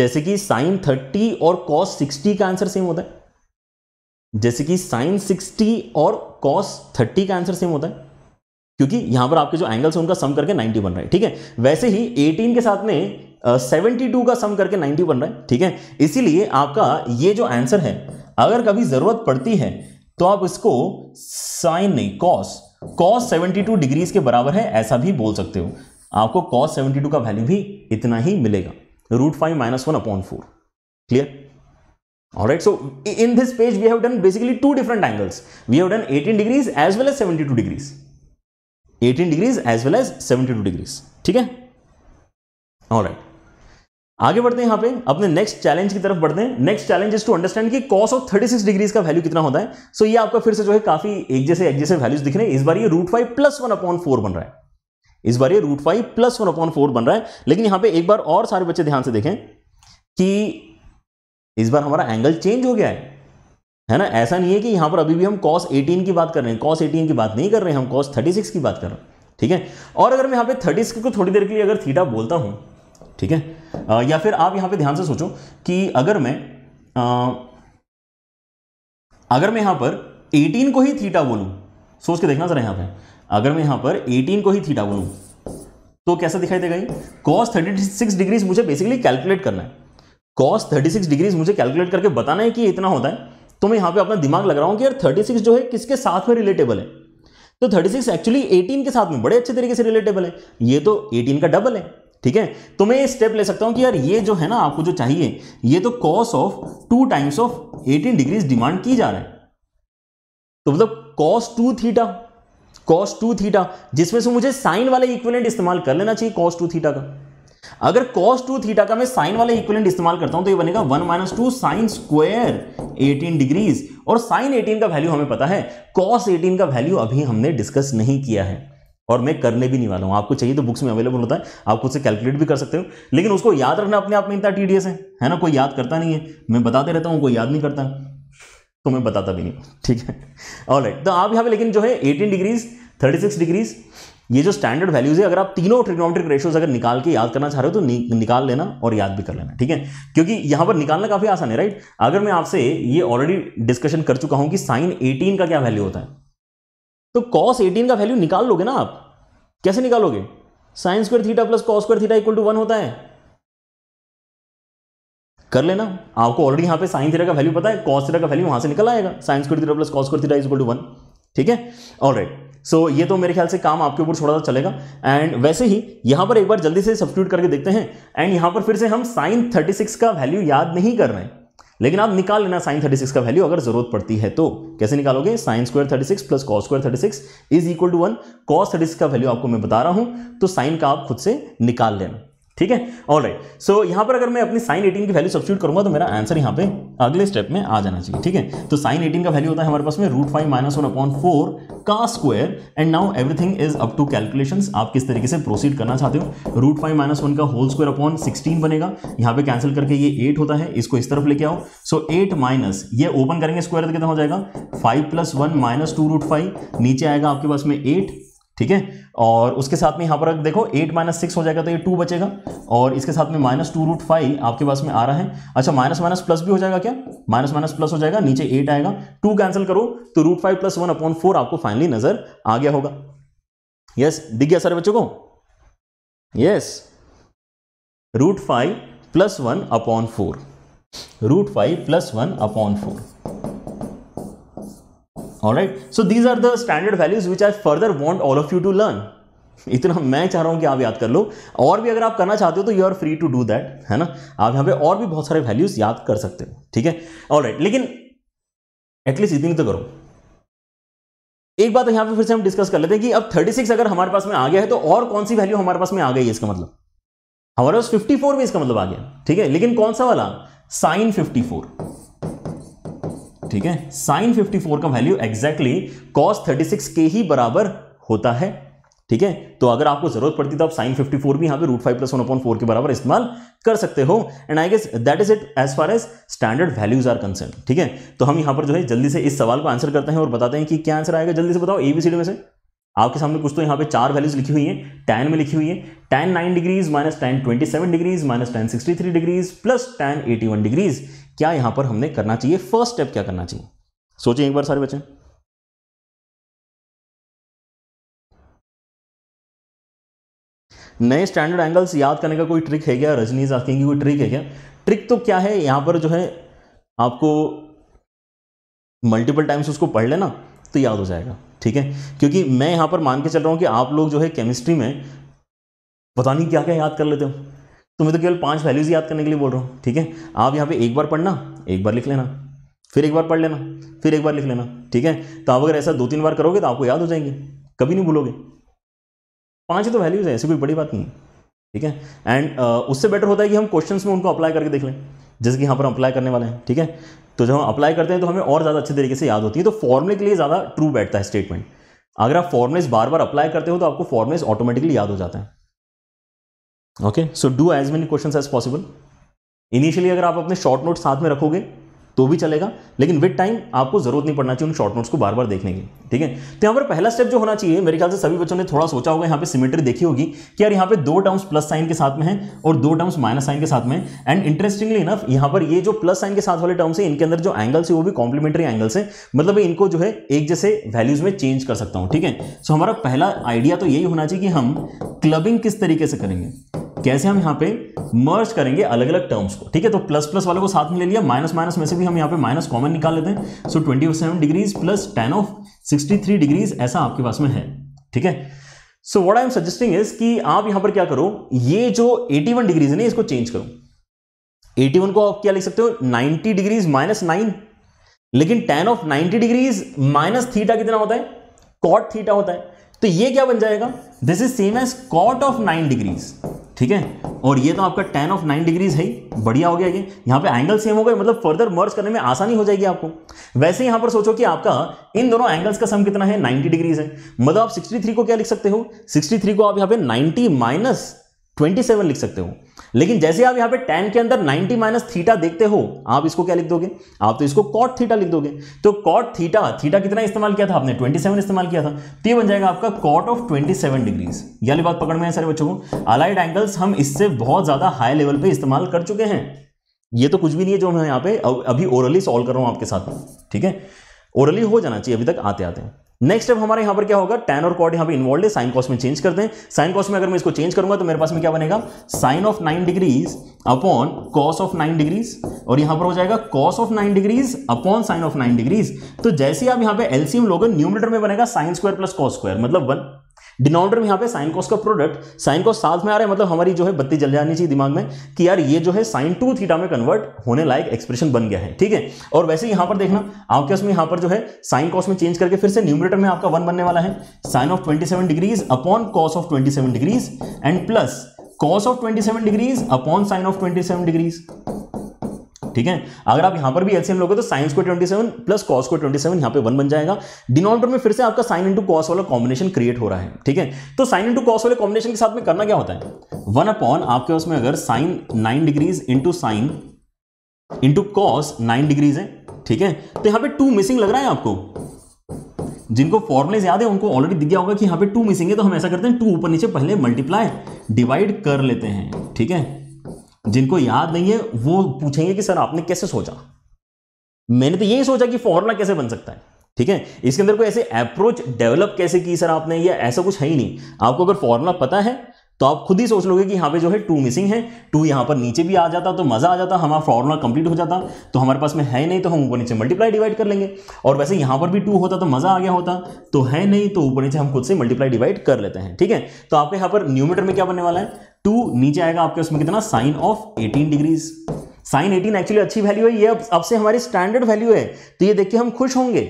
जैसे कि साइन 30 और कॉस 60 का आंसर सेम होता है जैसे कि साइन 60 और कॉस 30 का आंसर सेम होता है क्योंकि यहां पर आपके जो एंगल्स हैं उनका सम करके 90 बन रहा है ठीक है वैसे ही 18 के साथ में सेवेंटी टू का सम करके नाइन्टी बन रहा है ठीक है इसीलिए आपका ये जो आंसर है अगर कभी ज़रूरत पड़ती है तो आप इसको साइन नहीं cos cos seventy two degrees के बराबर है ऐसा भी बोल सकते हो आपको कॉस टू का वैल्यू भी इतना ही मिलेगा root five minus one upon four clear alright so in this page we have done basically two different angles we have done 18 degrees as well as 72 degrees 18 degrees as well as 72 degrees ठीक है alright आगे बढ़ते हैं यहां पे अपने next challenge की तरफ बढ़ते हैं next challenge is to understand कि कॉस ऑफ 36 डिग्रीज का वैल्यू कितना होता है सो so ये आपका फिर से जो है काफी एक जैसे एक जैसे वैल्यूज दिख रहे हैं इस बार ये root five plus one upon four बन रहा है इस बार ये root five plus one upon four बन रहा है लेकिन यहां पर एक बार और सारे बच्चे ध्यान से देखें कि इस बार हमारा एंगल चेंज हो गया है है ना ऐसा नहीं है कि यहां पर अभी भी हम कॉस एटीन की बात कर रहे हैं कॉस एटीन की बात नहीं कर रहे हैं हम कॉस 36 की बात कर रहे हैं ठीक है और अगर मैं यहाँ पे 36 को थोड़ी देर के लिए अगर थीटा बोलता हूं ठीक है या फिर आप यहां पे ध्यान से सोचो कि अगर मैं आ, अगर मैं यहां पर 18 को ही थीटा बोलूं सोच के देखना जरा यहां पे अगर मैं यहां पर 18 को ही थीटा बोलूं तो कैसा दिखाई देगा कॉस थर्टी सिक्स डिग्रीज मुझे बेसिकली कैलकुलेट करना है कॉस थर्टी सिक्स डिग्रीज मुझे कैलकुलेट करके बताना है कि इतना होता है तो मैं यहां पे अपना दिमाग लग रहा हूं कि यार 36 जो है किसके साथ में रिलेटेबल है तो 36 एक्चुअली 18 के साथ में बड़े अच्छे तरीके से रिलेटेबल है ये तो 18 का डबल है ठीक है तो मैं ये स्टेप ले सकता हूं कि यार ये जो है ना आपको जो चाहिए ये तो cos of two times of eighteen degrees demand की जा रहा है तो मतलब cos two theta cos two theta जिसमें से मुझे साइन वाला इक्विलेंट इस्तेमाल कर लेना चाहिए कॉस टू थीटा का अगर कॉस टू थीटा का मैं साइन वाला इक्विलेंट इस्तेमाल करता हूं तो ये बनेगा one minus two sine square eighteen degrees और साइन एटीन का वैल्यू हमें पता है कॉस एटीन का वैल्यू अभी हमने डिस्कस नहीं किया है और मैं करने भी नहीं वाला हूँ आपको चाहिए तो बुक्स में अवेलेबल होता है आप खुद से कैलकुलेट भी कर सकते हो लेकिन उसको याद रखना अपने आप में इतना टी है है ना कोई याद करता नहीं है मैं बताते रहता हूँ कोई याद नहीं करता तो मैं बताता भी नहीं ठीक है ऑल राइट तो आप यहाँ पर लेकिन जो है एटीन डिग्रीज थर्टी डिग्रीज ये जो स्टैंडर्ड वैल्यूज है अगर आप तीनों ट्रिग्नोमेट्रिक रेशियोज अगर निकाल के याद करना चाह रहे हो तो नि, निकाल लेना और याद भी कर लेना ठीक है क्योंकि यहां पर निकालना काफ़ी आसान है राइट अगर मैं आपसे ये ऑलरेडी डिस्कशन कर चुका हूं कि साइन एटीन का क्या वैल्यू होता है तो कॉस एटीन का वैल्यू निकाल लोगे ना आप कैसे निकालोगे sine square theta plus cos square theta equal to one होता है कर लेना आपको ऑलरेडी यहां पे साइन थीटा का वैल्यू पता है कॉस थीटा का वैल्यू वहां से निकल आएगा sine square theta plus cos square theta equal to one ठीक है ऑलराइट सो ये तो मेरे ख्याल से काम आपके ऊपर थोड़ा सा चलेगा एंड वैसे ही यहां पर एक बार जल्दी से सब्सिट्यूट करके देखते हैं एंड यहां पर फिर से हम साइन 36 का वैल्यू याद नहीं कर रहे हैं लेकिन आप निकाल लेना साइन थर्टी सिक्स का वैल्यू अगर जरूरत पड़ती है तो कैसे निकालोगे sine square thirty six plus cos square thirty six is equal to one cos thirty six का वैल्यू आपको मैं बता रहा हूं तो साइन का आप खुद से निकाल लेना ठीक है ऑल राइट सो यहां पर अगर मैं अपनी साइन एटीन की वैल्यू सब्सिट्यूट करूंगा तो मेरा आंसर यहाँ पे अगले स्टेप में आ जाना चाहिए ठीक है तो साइन एटीन का वैल्यू होता है हमारे पास में root five minus one upon four का square and now everything is up to calculations आप किस तरीके से प्रोसीड करना चाहते हो रूट फाइव माइनस वन का होल स्क्वायर अपॉन सिक्सटीन बनेगा यहाँ पे कैंसिल करके ये एट होता है इसको इस तरफ लेके आओ सो एट माइनस ये ओपन करेंगे स्क्वायर तो कितना हो जाएगा five plus one minus two root five नीचे आएगा आपके पास में एट ठीक है और उसके साथ में यहाँ पर देखो एट माइनस सिक्स हो जाएगा तो ये टू बचेगा और इसके साथ में माइनस टू रूट फाइव आपके पास में आ रहा है अच्छा माइनस माइनस प्लस भी हो जाएगा क्या माइनस माइनस प्लस हो जाएगा नीचे एट आएगा टू कैंसिल करो तो root five plus one upon four आपको फाइनली नजर आ गया होगा यस दिख गया सारे बच्चों को yes root five plus one upon four root five plus one upon four right so these are the standard values which I further want all of you to learn इतना मैं चाह रहा हूं कि आप याद कर लो और भी अगर आप करना चाहते हो तो you are free to do that है ना आप यहां पे और भी बहुत सारे वैल्यूज याद कर सकते हो ठीक है ऑल राइट लेकिन एटलीस्ट इतनी तो करो एक बात तो यहां पे फिर से हम डिस्कस कर लेते हैं कि अब 36 अगर हमारे पास में आ गया है तो और कौन सी वैल्यू हमारे पास में आ गई है इसका मतलब हमारे पास फिफ्टी भी इसका मतलब आ गया ठीक है लेकिन कौन सा वाला साइन फिफ्टी ठीक है साइन 54 का वैल्यू एग्जैक्टली कॉस 36 के ही बराबर होता है ठीक है तो अगर आपको जरूरत पड़ती तो आप साइन 54 भी यहां पे root five plus one upon four के बराबर इस्तेमाल कर सकते हो and I guess that is it as far as standard values are concern ठीक है तो हम यहां पर जो है जल्दी से इस सवाल को आंसर करते हैं और बताते हैं कि क्या आंसर आएगा जल्दी से बताओ एबीसीडी में से आपके सामने कुछ तो यहाँ पे चार वैल्यूज लिखी हुई है टेन में लिखी हुई है tan nine degrees minus tan twenty seven degrees minus tan sixty three degrees plus tan eighty one degrees क्या यहां पर हमने करना चाहिए फर्स्ट स्टेप क्या करना चाहिए सोचें एक बार सारे बच्चे नए स्टैंडर्ड एंगल्स याद करने का कोई ट्रिक है क्या रजनीज आस्किंग की कोई ट्रिक है क्या ट्रिक तो क्या है यहां पर जो है आपको मल्टीपल टाइम्स उसको पढ़ लेना तो याद हो जाएगा ठीक है क्योंकि मैं यहां पर मान के चल रहा हूं कि आप लोग जो है केमिस्ट्री में पता नहीं क्या क्या याद कर लेते हो तो मैं तो केवल पांच वैल्यूज़ याद करने के लिए बोल रहा हूँ ठीक है आप यहाँ पे एक बार पढ़ना एक बार लिख लेना फिर एक बार पढ़ लेना फिर एक बार लिख लेना ठीक है तो आप अगर ऐसा दो तीन बार करोगे तो आपको याद हो जाएंगे कभी नहीं भूलोगे पाँच ही तो वैल्यूज़ है ऐसी कोई बड़ी बात नहीं ठीक है एंड उससे बेटर होता है कि हम क्वेश्चन में उनको अप्लाई करके देख लें जैसे कि यहाँ पर अप्लाई करने वाले हैं ठीक है तो जब हम अप्लाई करते हैं तो हमें और ज़्यादा अच्छे तरीके से याद होती है तो फॉर्मुले के लिए ज़्यादा ट्रू बैठता है स्टेटमेंट अगर आप फॉर्मुलेस बार बार अप्लाई करते हो तो आपको फॉर्मुलेस ऑटोमेटिकली याद हो जाता है okay so do as many question as possible initially अगर आप अपने शॉर्ट नोट्स साथ में रखोगे तो भी चलेगा लेकिन विद टाइम आपको जरूरत नहीं पड़ना चाहिए उन शॉर्ट नोट्स को बार बार देखने की ठीक है तो यहाँ पर पहला स्टेप जो होना चाहिए मेरे ख्याल से सभी बच्चों ने थोड़ा सोचा होगा यहाँ पे सिमेट्री देखी होगी कि यार यहाँ पे दो टर्म्स प्लस साइन के साथ में है और दो टर्म्स माइनस साइन के साथ में एंड इंटरेस्टिंगली इनफ यहाँ पर ये जो प्लस साइन के साथ वाले टर्म्स है इनके अंदर जो एंगल्स है वो भी कॉम्प्लीमेंट्री एंगल्स है मतलब इनको जो है एक जैसे वैल्यूज में चेंज कर सकता हूँ ठीक है सो हमारा पहला आइडिया तो यही होना चाहिए कि हम क्लबिंग किस तरीके से करेंगे कैसे हम यहाँ पे मर्ज करेंगे अलग अलग टर्म्स को ठीक है तो प्लस प्लस वाले को साथ में ले लिया माइनस माइनस में से भी हम यहाँ पे माइनस कॉमन निकाल लेते हैं so twenty seven degrees plus tan of sixty three degrees ऐसा आपके पास में है ठीक है so what I am suggesting is कि आप यहां पर क्या करो ये जो एटी वन डिग्रीज है ना इसको चेंज करो एटी वन को आप क्या लिख सकते हो नाइनटी डिग्रीज माइनस नाइन लेकिन tan of ninety degrees minus theta कितना होता है कॉट थीटा होता है तो ये क्या बन जाएगा this is same as cot of nine degrees ठीक है और ये तो आपका टेन ऑफ नाइन डिग्रीज है ही बढ़िया हो गया ये यहाँ पे एंगल सेम हो गए मतलब फर्दर मर्ज करने में आसानी हो जाएगी आपको वैसे यहाँ पर सोचो कि आपका इन दोनों एंगल्स का सम कितना है 90 डिग्रीज है मतलब आप 63 को क्या लिख सकते हो 63 को आप यहाँ पे 90 माइनस 27 लिख सकते हो लेकिन जैसे आप यहां पे tan के अंदर 90 माइनस थीटा देखते हो आप इसको क्या लिख दोगे आप तो इसको cot थीटा लिख दोगे तो cot थीटा थीटा कितना इस्तेमाल किया था आपने 27 इस्तेमाल किया था तो ये बन जाएगा आपका cot ऑफ 27 डिग्रीज ये वाली बात पकड़ में है सारे बच्चों को अलाइड एंगल्स हम इससे बहुत ज़्यादा हाई लेवल पर इस्तेमाल कर चुके हैं ये तो कुछ भी नहीं है जो मैं यहाँ पे अभी ओरली सॉल्व कर रहा हूँ आपके साथ ठीक है ओरली हो जाना चाहिए अभी तक आते आते हैं नेक्स्ट अब हमारे यहां पर क्या होगा टेन और कॉट यहां पे इन्वॉल्व है साइन कॉस में चेंज करते हैं साइन कॉस में अगर मैं इसको चेंज करूंगा तो मेरे पास में क्या बनेगा sine of nine degrees upon cos of nine degrees और यहां पर हो जाएगा cos of nine degrees upon sine of nine degrees तो जैसे आप यहां पर एलसीएम लोग न्यूमिनेटर में बनेगा sine square plus cos square मतलब वन डिनोमिनेटर में यहाँ पे साइन कॉस का प्रोडक्ट साइन कॉस साथ में आ रहा है मतलब हमारी जो है बत्ती जल जानी चाहिए दिमाग में कि यार ये जो है साइन टू थीटा में कन्वर्ट होने लायक एक्सप्रेशन बन गया है ठीक है और वैसे यहां यहाँ पर देखना आपके उसमें यहाँ पर जो है साइन कॉस में चेंज करके फिर से न्यूमिनेटर में आपका वन बनने वाला है sine of twenty seven degrees upon cos of twenty seven degrees and plus cos of twenty seven degrees upon sine of twenty seven degrees ठीक है अगर आप यहां पर भी एलसीएम लोगे तो साइंस को 27 प्लस कॉस को 27 सेवन यहां पर वन बन जाएगा डिनोमिनेटर में फिर से आपका साइन इंटू कॉस वाला कॉम्बिनेशन क्रिएट हो रहा है ठीक है तो साइन इंटू कॉस वाले कॉम्बिनेशन के साथ में करना क्या होता है वन अपॉन आपके उसमें अगर sine nine degrees into sine into cos nine degrees है ठीक है तो यहां पर टू मिसिंग लग रहा है आपको जिनको फॉर्मुलेज याद है उनको ऑलरेडी दिख गया होगा कि यहां पे टू मिसिंग है तो हम ऐसा करते हैं टू ऊपर नीचे पहले मल्टीप्लाई डिवाइड कर लेते हैं ठीक है जिनको याद नहीं है वो पूछेंगे कि सर आपने कैसे सोचा मैंने तो यही सोचा कि फॉर्मूला कैसे बन सकता है ठीक है इसके अंदर कोई ऐसे अप्रोच डेवलप कैसे की सर आपने या ऐसा कुछ है ही नहीं आपको अगर फॉर्मूला पता है तो आप खुद ही सोच लोगे कि यहाँ पे जो है टू मिसिंग है टू यहाँ पर नीचे भी आ जाता तो मज़ा आ जाता हमारा फॉर्मूला कंप्लीट हो जाता तो हमारे पास में है नहीं तो हम ऊपर नीचे मल्टीप्लाई डिवाइड कर लेंगे और वैसे यहाँ पर भी टू होता तो मज़ा आ गया होता तो है नहीं तो ऊपर नीचे हम खुद से मल्टीप्लाई डिवाइड कर लेते हैं ठीक है तो आपके यहाँ पर न्यूमीटर में क्या बनने वाला है टू नीचे आएगा आपके उसमें कितना sine of 18 degrees sine 18 actually अच्छी वैल्यू है ये अब अब से हमारी स्टैंडर्ड वैल्यू है तो ये देख के हम खुश होंगे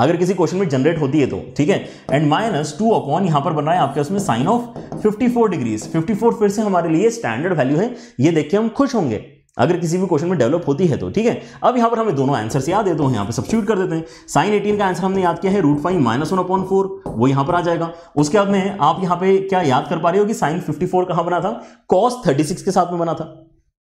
अगर किसी क्वेश्चन में जनरेट होती है तो ठीक है एंड माइनस टू अपॉन यहां पर बन रहा है आपके उसमें साइन ऑफ 54 डिग्रीज 54 फिर से हमारे लिए स्टैंडर्ड वैल्यू है ये देख के हम खुश होंगे अगर किसी भी क्वेश्चन में डेवलप होती है तो ठीक है अब यहाँ पर हमें दोनों आंसर्स याद है तो यहाँ पर सब्सिट्यूट कर देते हैं साइन एटीन का आंसर हमने याद किया है root five minus one upon four वो यहाँ पर आ जाएगा उसके बाद में आप यहाँ पे क्या याद कर पा रहे हो कि साइन फिफ्टी फोर कहाँ बना था कॉस थर्टी के साथ में बना था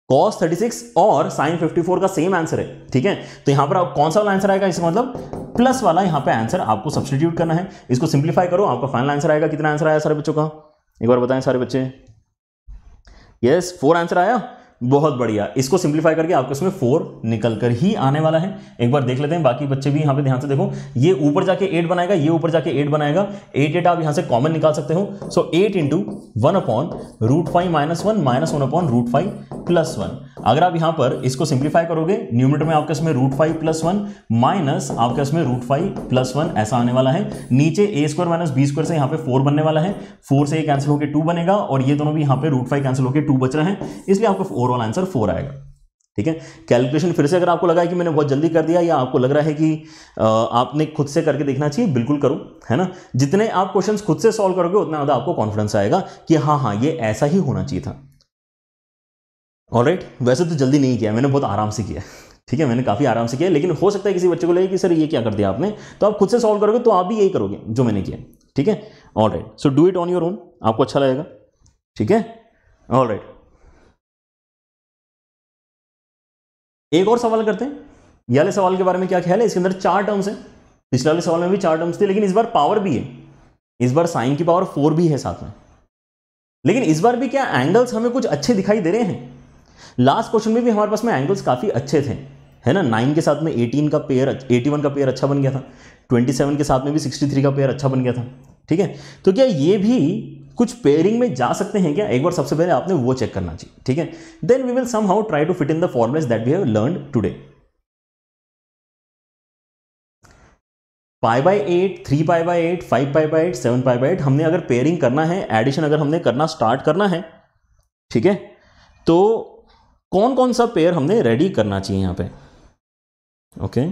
कॉस थर्टी और साइन फिफ्टी का सेम आंसर है ठीक है तो यहाँ पर आप कौन सा वाला आंसर आएगा इसका मतलब प्लस वाला यहाँ पर आंसर आपको सब्सिट्यूट करना है इसको सिंप्लीफाई करो आपका फाइनल आंसर आएगा कितना आंसर आया सारे बच्चों का एक बार बताएं सारे बच्चे यस फोर आंसर आया बहुत बढ़िया इसको सिंप्लीफाई करके आपके उसमें फोर निकल कर ही आने वाला है एक बार देख लेते हैं बाकी बच्चे भी यहाँ पे ध्यान से देखो ये ऊपर जाके एट बनाएगा ये ऊपर जाके एट बनाएगा एट एट आप यहाँ से कॉमन निकाल सकते हो so eight into one upon root five minus one minus one upon root five plus one अगर आप यहां पर इसको सिंप्लीफाई करोगे न्यूमिनेटर में आपके इसमें root five plus one minus आपके इसमें रूट फाइव प्लस वन ऐसा आने वाला है नीचे A square minus B square से यहाँ पे फोर बनने वाला है फोर से कैंसिल होकर टू बनेगा और ये दोनों भी यहाँ पे रूट फाइव कैंसिल होकर टू बच रहे हैं इसलिए आपका ओवरऑल आंसर फोर आएगा ठीक है कैलकुलेशन फिर से अगर आपको लगा है कि मैंने बहुत जल्दी कर दिया या आपको लग रहा है कि आपने खुद से करके देखना चाहिए बिल्कुल करो है ना जितने आप क्वेश्चंस खुद से सॉल्व करोगे उतना ज़्यादा आपको कॉन्फिडेंस आएगा कि हाँ हाँ ये ऐसा ही होना चाहिए था ऑल right, वैसे तो जल्दी नहीं किया मैंने बहुत आराम से किया ठीक है मैंने काफ़ी आराम से किया लेकिन हो सकता है किसी बच्चे को लगे कि सर ये क्या कर दिया आपने तो आप खुद से सॉल्व करोगे तो आप भी यही करोगे जो मैंने किया ठीक है all right so do it on your own आपको अच्छा लगेगा ठीक है ऑल राइट एक और सवाल करते हैं ये वाले सवाल के बारे में क्या ख्याल है इसके अंदर चार टर्म्स हैं पिछले वाले सवाल में भी चार टर्म्स थे लेकिन इस बार पावर भी है इस बार साइन की पावर फोर भी है साथ में लेकिन इस बार भी क्या एंगल्स हमें कुछ अच्छे दिखाई दे रहे हैं लास्ट क्वेश्चन में भी हमारे पास में एंगल्स काफ़ी अच्छे थे है ना नाइन के साथ में एटीन का पेयर एटी का पेयर अच्छा बन गया था ट्वेंटी के साथ में भी सिक्सटी का पेयर अच्छा बन गया था ठीक है तो क्या ये भी कुछ पेयरिंग में जा सकते हैं क्या एक बार सबसे पहले आपने वो चेक करना चाहिए ठीक है then we will somehow try to fit in the formulas that we have learn today pi by eight three pi by eight five pi by eight seven pi by eight हमने अगर pairing करना है addition अगर हमने करना start करना है ठीक है तो कौन कौन सा पेयर हमने रेडी करना चाहिए यहां पे okay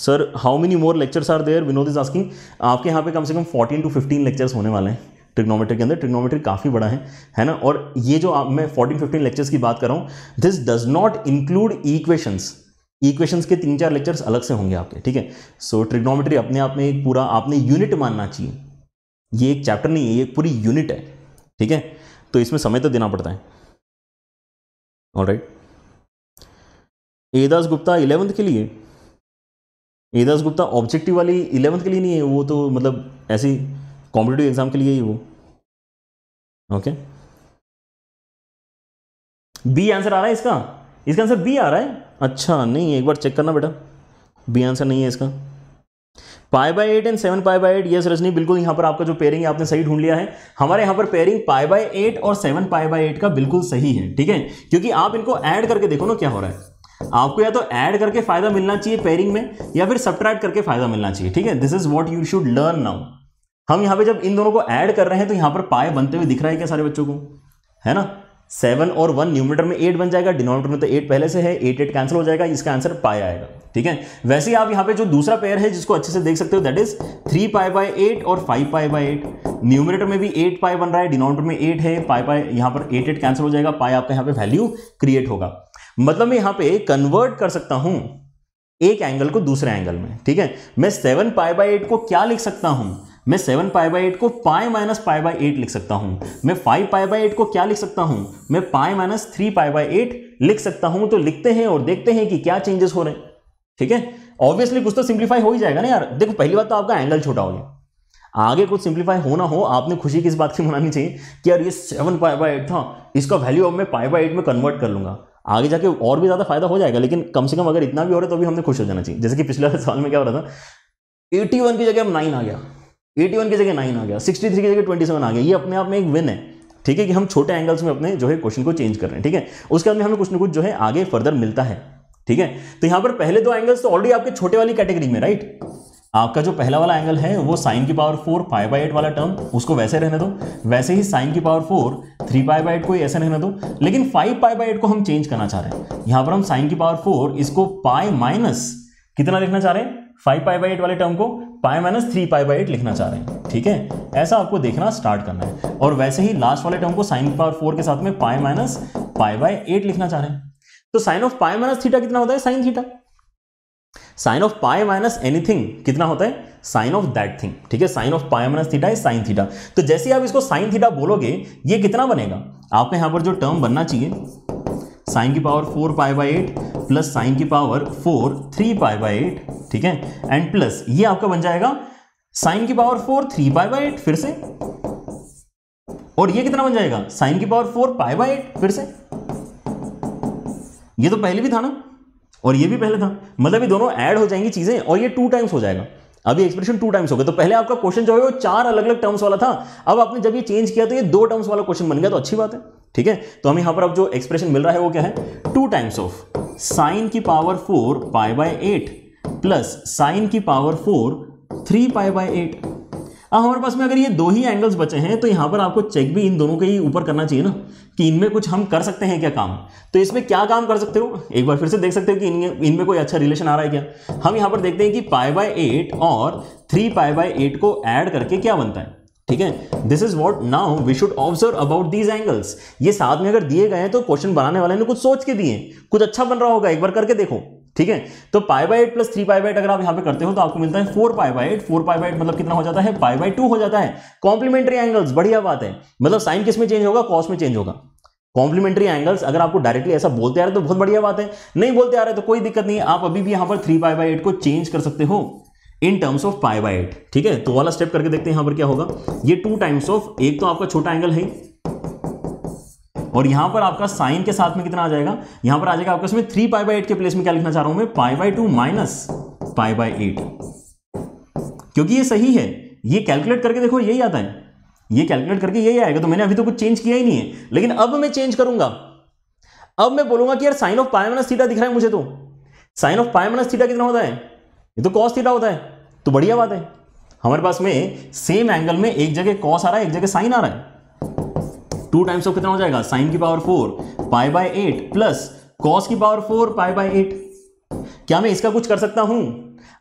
sir how many more lectures are there Vinod is asking आपके यहां पे कम से कम 14 टू 15 लेक्चर्स होने वाले हैं ट्रिग्नोमेट्री के अंदर ट्रिग्नोमेट्री काफ़ी बड़ा है है ना और ये जो आप मैं 14 15 लेक्चर्स की बात कर रहा हूं this does not include equations equations के तीन चार लेक्चर्स अलग से होंगे आपके ठीक है सो ट्रिग्नोमेट्री अपने आप में एक पूरा आपने यूनिट मानना चाहिए ये एक चैप्टर नहीं है ये एक पूरी यूनिट है ठीक है तो इसमें समय तो देना पड़ता है ऑल राइट एदास गुप्ता इलेवंथ के लिए एदास गुप्ता ऑब्जेक्टिव वाली इलेवंथ के लिए नहीं है वो तो मतलब ऐसी कॉम्पिटेटिव एग्जाम के लिए ही वो ओके बी आंसर आ रहा है इसका इसका आंसर बी आ रहा है अच्छा नहीं एक बार चेक करना बेटा बी आंसर नहीं है इसका pi by eight and seven pi by eight yes Rajni बिल्कुल यहां पर आपका जो पेयरिंग है आपने सही ढूंढ लिया है हमारे यहां पर पेयरिंग पाई बाय एट और सेवन पाई बाय एट का बिल्कुल सही है ठीक है क्योंकि आप इनको ऐड करके देखो ना क्या हो रहा है आपको या तो ऐड करके फायदा मिलना चाहिए पेयरिंग में या फिर सब्ट्रैक्ट करके फायदा मिलना चाहिए ठीक है this is what you should learn now हम यहां पे जब इन दोनों को ऐड कर रहे हैं तो यहां पर पाए बनते हुए दिख रहा है क्या सारे बच्चों को है ना सेवन और वन न्यूमीटर में एट बन जाएगा डिनोमीटर में तो एट पहले से है एट एट कैंसिल हो जाएगा इसका आंसर पाए आएगा ठीक है वैसे आप यहां पे जो दूसरा पेयर है जिसको अच्छे से देख सकते हो that is three pi by eight और five pi by eight numerator में भी एट पाई बन रहा है डिनोमिनेटर में एट है पाई पाई यहां पर एट एट कैंसिल हो जाएगा पाई आपका यहां पर वैल्यू क्रिएट होगा मतलब मैं यहां पर कन्वर्ट कर सकता हूं एक एंगल को दूसरे एंगल में ठीक है मैं सेवन पाई बाई एट को क्या लिख सकता हूं मैं सेवन पाई बाई एट को pi minus pi by eight लिख सकता हूं मैं फाइव पाई बाई एट को क्या लिख सकता हूं मैं pi minus three pi by eight लिख सकता हूं तो लिखते हैं और देखते हैं कि क्या चेंजेस हो रहे हैं ठीक है ऑब्वियसली कुछ तो सिंप्लीफाई हो ही जाएगा ना यार देखो पहली बात तो आपका एंगल छोटा हो गया आगे कुछ सिंप्लीफाई होना हो आपने खुशी किस बात की मनानी चाहिए कि यार ये सेवन पाई बाई एट था इसका वैल्यू अब मैं पाई बाई एट में कन्वर्ट कर लूंगा आगे जाके और भी ज़्यादा फायदा हो जाएगा लेकिन कम से कम अगर इतना भी हो रहा है तो भी हमने खुश हो जाना चाहिए जैसे कि पिछले साल में क्या हो रहा था एटी वन की जगह अब नाइन आ गया एटी वन की जगह नाइन आ गया सिक्सटी थ्री की जगह ट्वेंटी सेवन आ गया ये अपने आप में एक विन है ठीक है कि हम छोटे एंगल्स में अपने जो है क्वेश्चन को चेंज कर रहे हैं ठीक है उसके बाद में हमें कुछ ना कुछ जो है आगे फर्दर मिलता है ठीक है तो यहां पर पहले दो एंगल्स तो ऑलरेडी आपके छोटे वाली कैटेगरी में राइट आपका जो पहला वाला एंगल है वो साइन की power four five by eight वाला टर्म उसको वैसे रहने दो वैसे ही साइन की power four three pi by eight को ऐसे रहने दो लेकिन फाइव पाई बाई एट को हम चेंज करना चाह रहे हैं यहां पर हम साइन की पावर फोर इसको पाई माइनस कितना लिखना चाह रहे हैं फाइव पाई बाई एट वाले टर्म को pi minus three pi by eight लिखना चाह रहे हैं ठीक है ऐसा आपको देखना स्टार्ट करना है और वैसे ही लास्ट वाले टर्म को साइन पावर फोर के साथ में pi minus pi by eight लिखना चाह रहे हैं तो sine of pi minus theta कितना होता है sine theta sine of pi minus anything कितना होता है साइन ऑफ दैट थिंग ठीक है sine of pi minus theta है साइन थीटा तो जैसे आप इसको साइन थीटा बोलोगे ये कितना बनेगा आपका यहां पर जो टर्म बनना चाहिए साइन की power four pi by eight plus sine की power four three pi by eight ठीक है एंड प्लस ये आपका बन जाएगा साइन की power four three pi by eight फिर से और ये कितना बन जाएगा साइन की power four pi by eight फिर से ये तो पहले भी था ना और ये भी पहले था मतलब ये दोनों ऐड हो जाएंगी चीज़ें और ये टू टाइम्स हो जाएगा अभी एक्सप्रेशन टू टाइम्स हो गया तो पहले आपका क्वेश्चन जो है वो चार अलग अलग टर्म्स वाला था अब आपने जब ये चेंज किया तो ये दो टर्म्स वाला क्वेश्चन बन गया तो अच्छी बात है ठीक है तो हम यहां पर अब जो एक्सप्रेशन मिल रहा है वो क्या है टू टाइम्स ऑफ साइन की power four pi by eight plus sine की power four three pi by eight अब हाँ, हमारे पास में अगर ये दो ही एंगल्स बचे हैं तो यहाँ पर आपको चेक भी इन दोनों के ही ऊपर करना चाहिए ना कि इनमें कुछ हम कर सकते हैं क्या काम तो इसमें क्या काम कर सकते हो एक बार फिर से देख सकते हो कि इनमें इनमें कोई अच्छा रिलेशन आ रहा है क्या हम यहाँ पर देखते हैं कि पाई बाय एट और थ्री पाई बाय एट को ऐड करके क्या बनता है ठीक है this is what now we should observe about these angles ये साथ में अगर दिए गए हैं तो क्वेश्चन बनाने वाले ने कुछ सोच के दिए कुछ अच्छा बन रहा होगा एक बार करके देखो ठीक है तो pi by eight plus three pi by eight अगर आप यहां पे करते हो तो आपको मिलता है four pi by eight four pi by eight मतलब कितना हो जाता है पाई बाई टू हो जाता है कॉम्प्लीमेंट्री एंगल्स बढ़िया बात है मतलब साइन किस में चेंज होगा कॉस में चेंज होगा कॉम्प्लीमेंट्री एंगल्स अगर आपको डायरेक्टली ऐसा बोलते आ रहे तो बहुत बढ़िया बात है नहीं बोलते आ रहे तो कोई दिक्कत नहीं आप अभी भी यहां पर थ्री पाई बाई एट को चेंज कर सकते हो in terms of pi by eight ठीक है तो वाला स्टेप करके देखते हैं यहां पर क्या होगा ये टू टाइम्स ऑफ एक तो आपका छोटा एंगल है और यहां पर आपका साइन के साथ में कितना आ जाएगा यहां पर आ जाएगा आपका इसमें थ्री पाई बाई एट के प्लेस में क्या लिखना चाह रहा हूं मैं pi by two minus pi by eight क्योंकि ये सही है ये कैलकुलेट करके देखो यही आता है ये कैलकुलेट करके यही आएगा तो मैंने अभी तो कुछ चेंज किया ही नहीं है लेकिन अब मैं चेंज करूंगा अब मैं बोलूंगा कि यार sine of pi minus theta दिख रहा है मुझे तो sine of pi minus theta कितना होता है ये तो कॉस थीटा होता है तो बढ़िया बात है हमारे पास में सेम एंगल में एक जगह कॉस आ रहा है एक जगह साइन आ रहा है टू टाइम्स ऑफ कितना हो जाएगा साइन की power four pi by eight plus cos की power four pi by eight क्या मैं इसका कुछ कर सकता हूं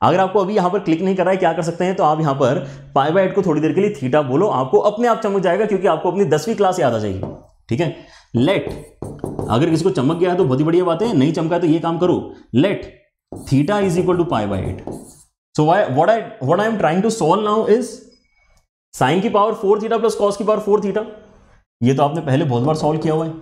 अगर आपको अभी यहां पर क्लिक नहीं कर रहा है क्या कर सकते हैं तो आप यहां पर पाई बाय एट को थोड़ी देर के लिए थीटा बोलो आपको अपने आप चमक जाएगा क्योंकि आपको अपनी दसवीं क्लास याद आ जाएगी ठीक है लेट अगर किसी को चमक गया है तो बहुत ही बढ़िया बात है नहीं चमका तो ये काम करो let theta is equal to pi by eight so why what I what I am trying to solve now is sine की power four theta plus cos की पावर फोर थीटा ये तो आपने पहले बहुत बार सॉल्व किया हुआ है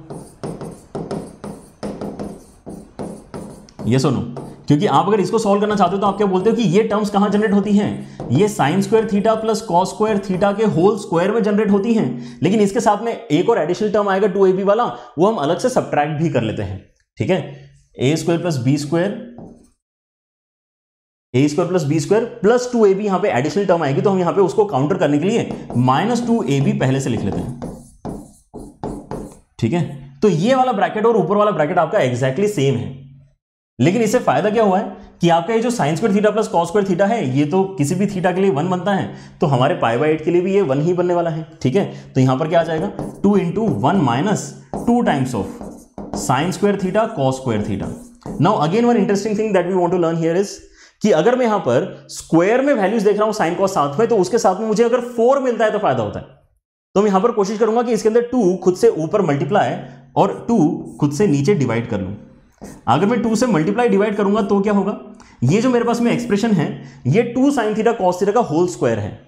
ये सुनो क्योंकि आप अगर इसको सॉल्व करना चाहते हो तो आप क्या बोलते हो कि ये टर्म्स कहां जनरेट होती हैं ये sine square theta plus cos square theta के होल स्क्वायर में जनरेट होती हैं लेकिन इसके साथ में एक और एडिशनल टर्म आएगा टू ए बी वाला वो हम अलग से सब्ट्रैक्ट भी कर लेते हैं ठीक है A square plus B square A square plus B square plus two A B यहां पर एडिशनल टर्म आएगी तो हम यहां पे उसको काउंटर करने के लिए माइनस टू ए बी पहले से लिख लेते हैं ठीक है तो ये वाला ब्रैकेट और ऊपर वाला ब्रैकेट आपका एग्जैक्टली सेम है लेकिन इससे फायदा क्या हुआ है कि आपका ये जो sines square theta plus cos square theta है ये तो किसी भी थीटा के लिए वन बनता है तो हमारे पाई बाई एट के लिए भी ये वन ही बनने वाला है ठीक है तो यहां पर क्या आ जाएगा two into one minus two times of sines square theta cos square theta now again one interesting thing that we want to learn here is कि अगर मैं यहां पर स्क्वायर में वैल्यूज देख रहा हूं साइन कॉस साथ में तो उसके साथ में मुझे अगर फोर मिलता है तो फायदा होता है तो मैं यहां पर कोशिश करूंगा कि इसके अंदर टू खुद से ऊपर मल्टीप्लाई और टू खुद से नीचे डिवाइड कर लूँ अगर मैं टू से मल्टीप्लाई डिवाइड करूंगा तो क्या होगा ये जो मेरे पास में एक्सप्रेशन है ये two sine theta cos theta का होल स्क्वायर है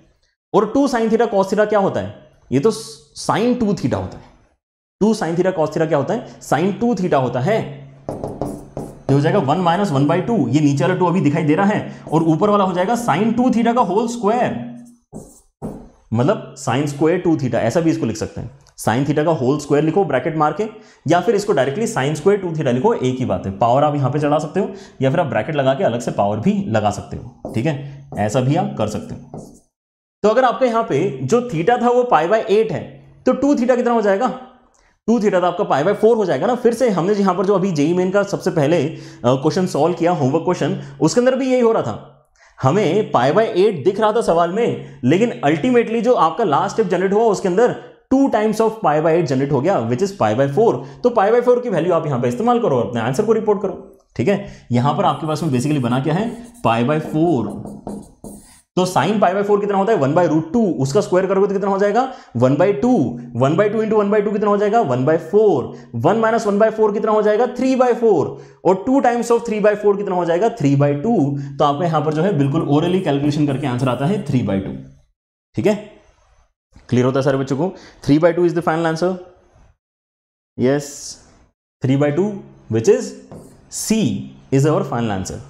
और two sine theta cos theta क्या होता है ये तो साइन टू थीटा होता है two sine theta cos theta क्या होता है साइन टू थीटा होता है हो जाएगा one minus one by two ये नीचे वाला टू अभी दिखाई दे रहा है और ऊपर वाला हो जाएगा साइन टू थीटा का होल स्क्वायर मतलब साइन स्क्वायर टू थीटा ऐसा भी इसको लिख सकते हैं साइन थीटा का होल स्क्वायर लिखो ब्रैकेट मार के या फिर इसको directly sine square two theta लिखो एक ही बात है पावर आप यहाँ पे चढ़ा सकते हो या फिर आप ब्रैकेट लगा के अलग से पावर भी लगा सकते हो ठीक है ऐसा भी आप कर सकते हो तो अगर आपका यहाँ पे जो थीटा था वो पाई बाय एट है तो टू थीटा कितना हो जाएगा टू थीटा था तो आपका पाई बाय फोर हो जाएगा ना फिर से हमने यहाँ पर जो अभी जेई मेन का सबसे पहले क्वेश्चन सॉल्व किया होमवर्क क्वेश्चन उसके अंदर भी यही हो रहा था हमें पाई बाय एट दिख रहा था सवाल में लेकिन अल्टीमेटली जो आपका लास्ट स्टेप जनरेट हुआ उसके अंदर two times of pi by eight generate हो गया which is pi by four तो पाई बाय फोर की वैल्यू आप यहां पर इस्तेमाल करो अपने आंसर को रिपोर्ट करो ठीक है यहां पर आपके पास में बेसिकली बना क्या है पाई बाय फोर तो साइन पाई बाई फोर कितना होता है वन बाय रूट टू उसका स्क्वायर करोगे तो कितना हो जाएगा one by two one by two into one by two कितना हो जाएगा one by four one minus one by four कितना हो जाएगा थ्री बाय फोर और two times of three by four कितना हो जाएगा थ्री बाय टू तो आपका यहां पर जो है बिल्कुल ओरली कैलकुलेशन करके आंसर आता है थ्री बाय टू ठीक है क्लियर होता है सर बच्चों को three by two is the final answer yes three by two which is C is our final answer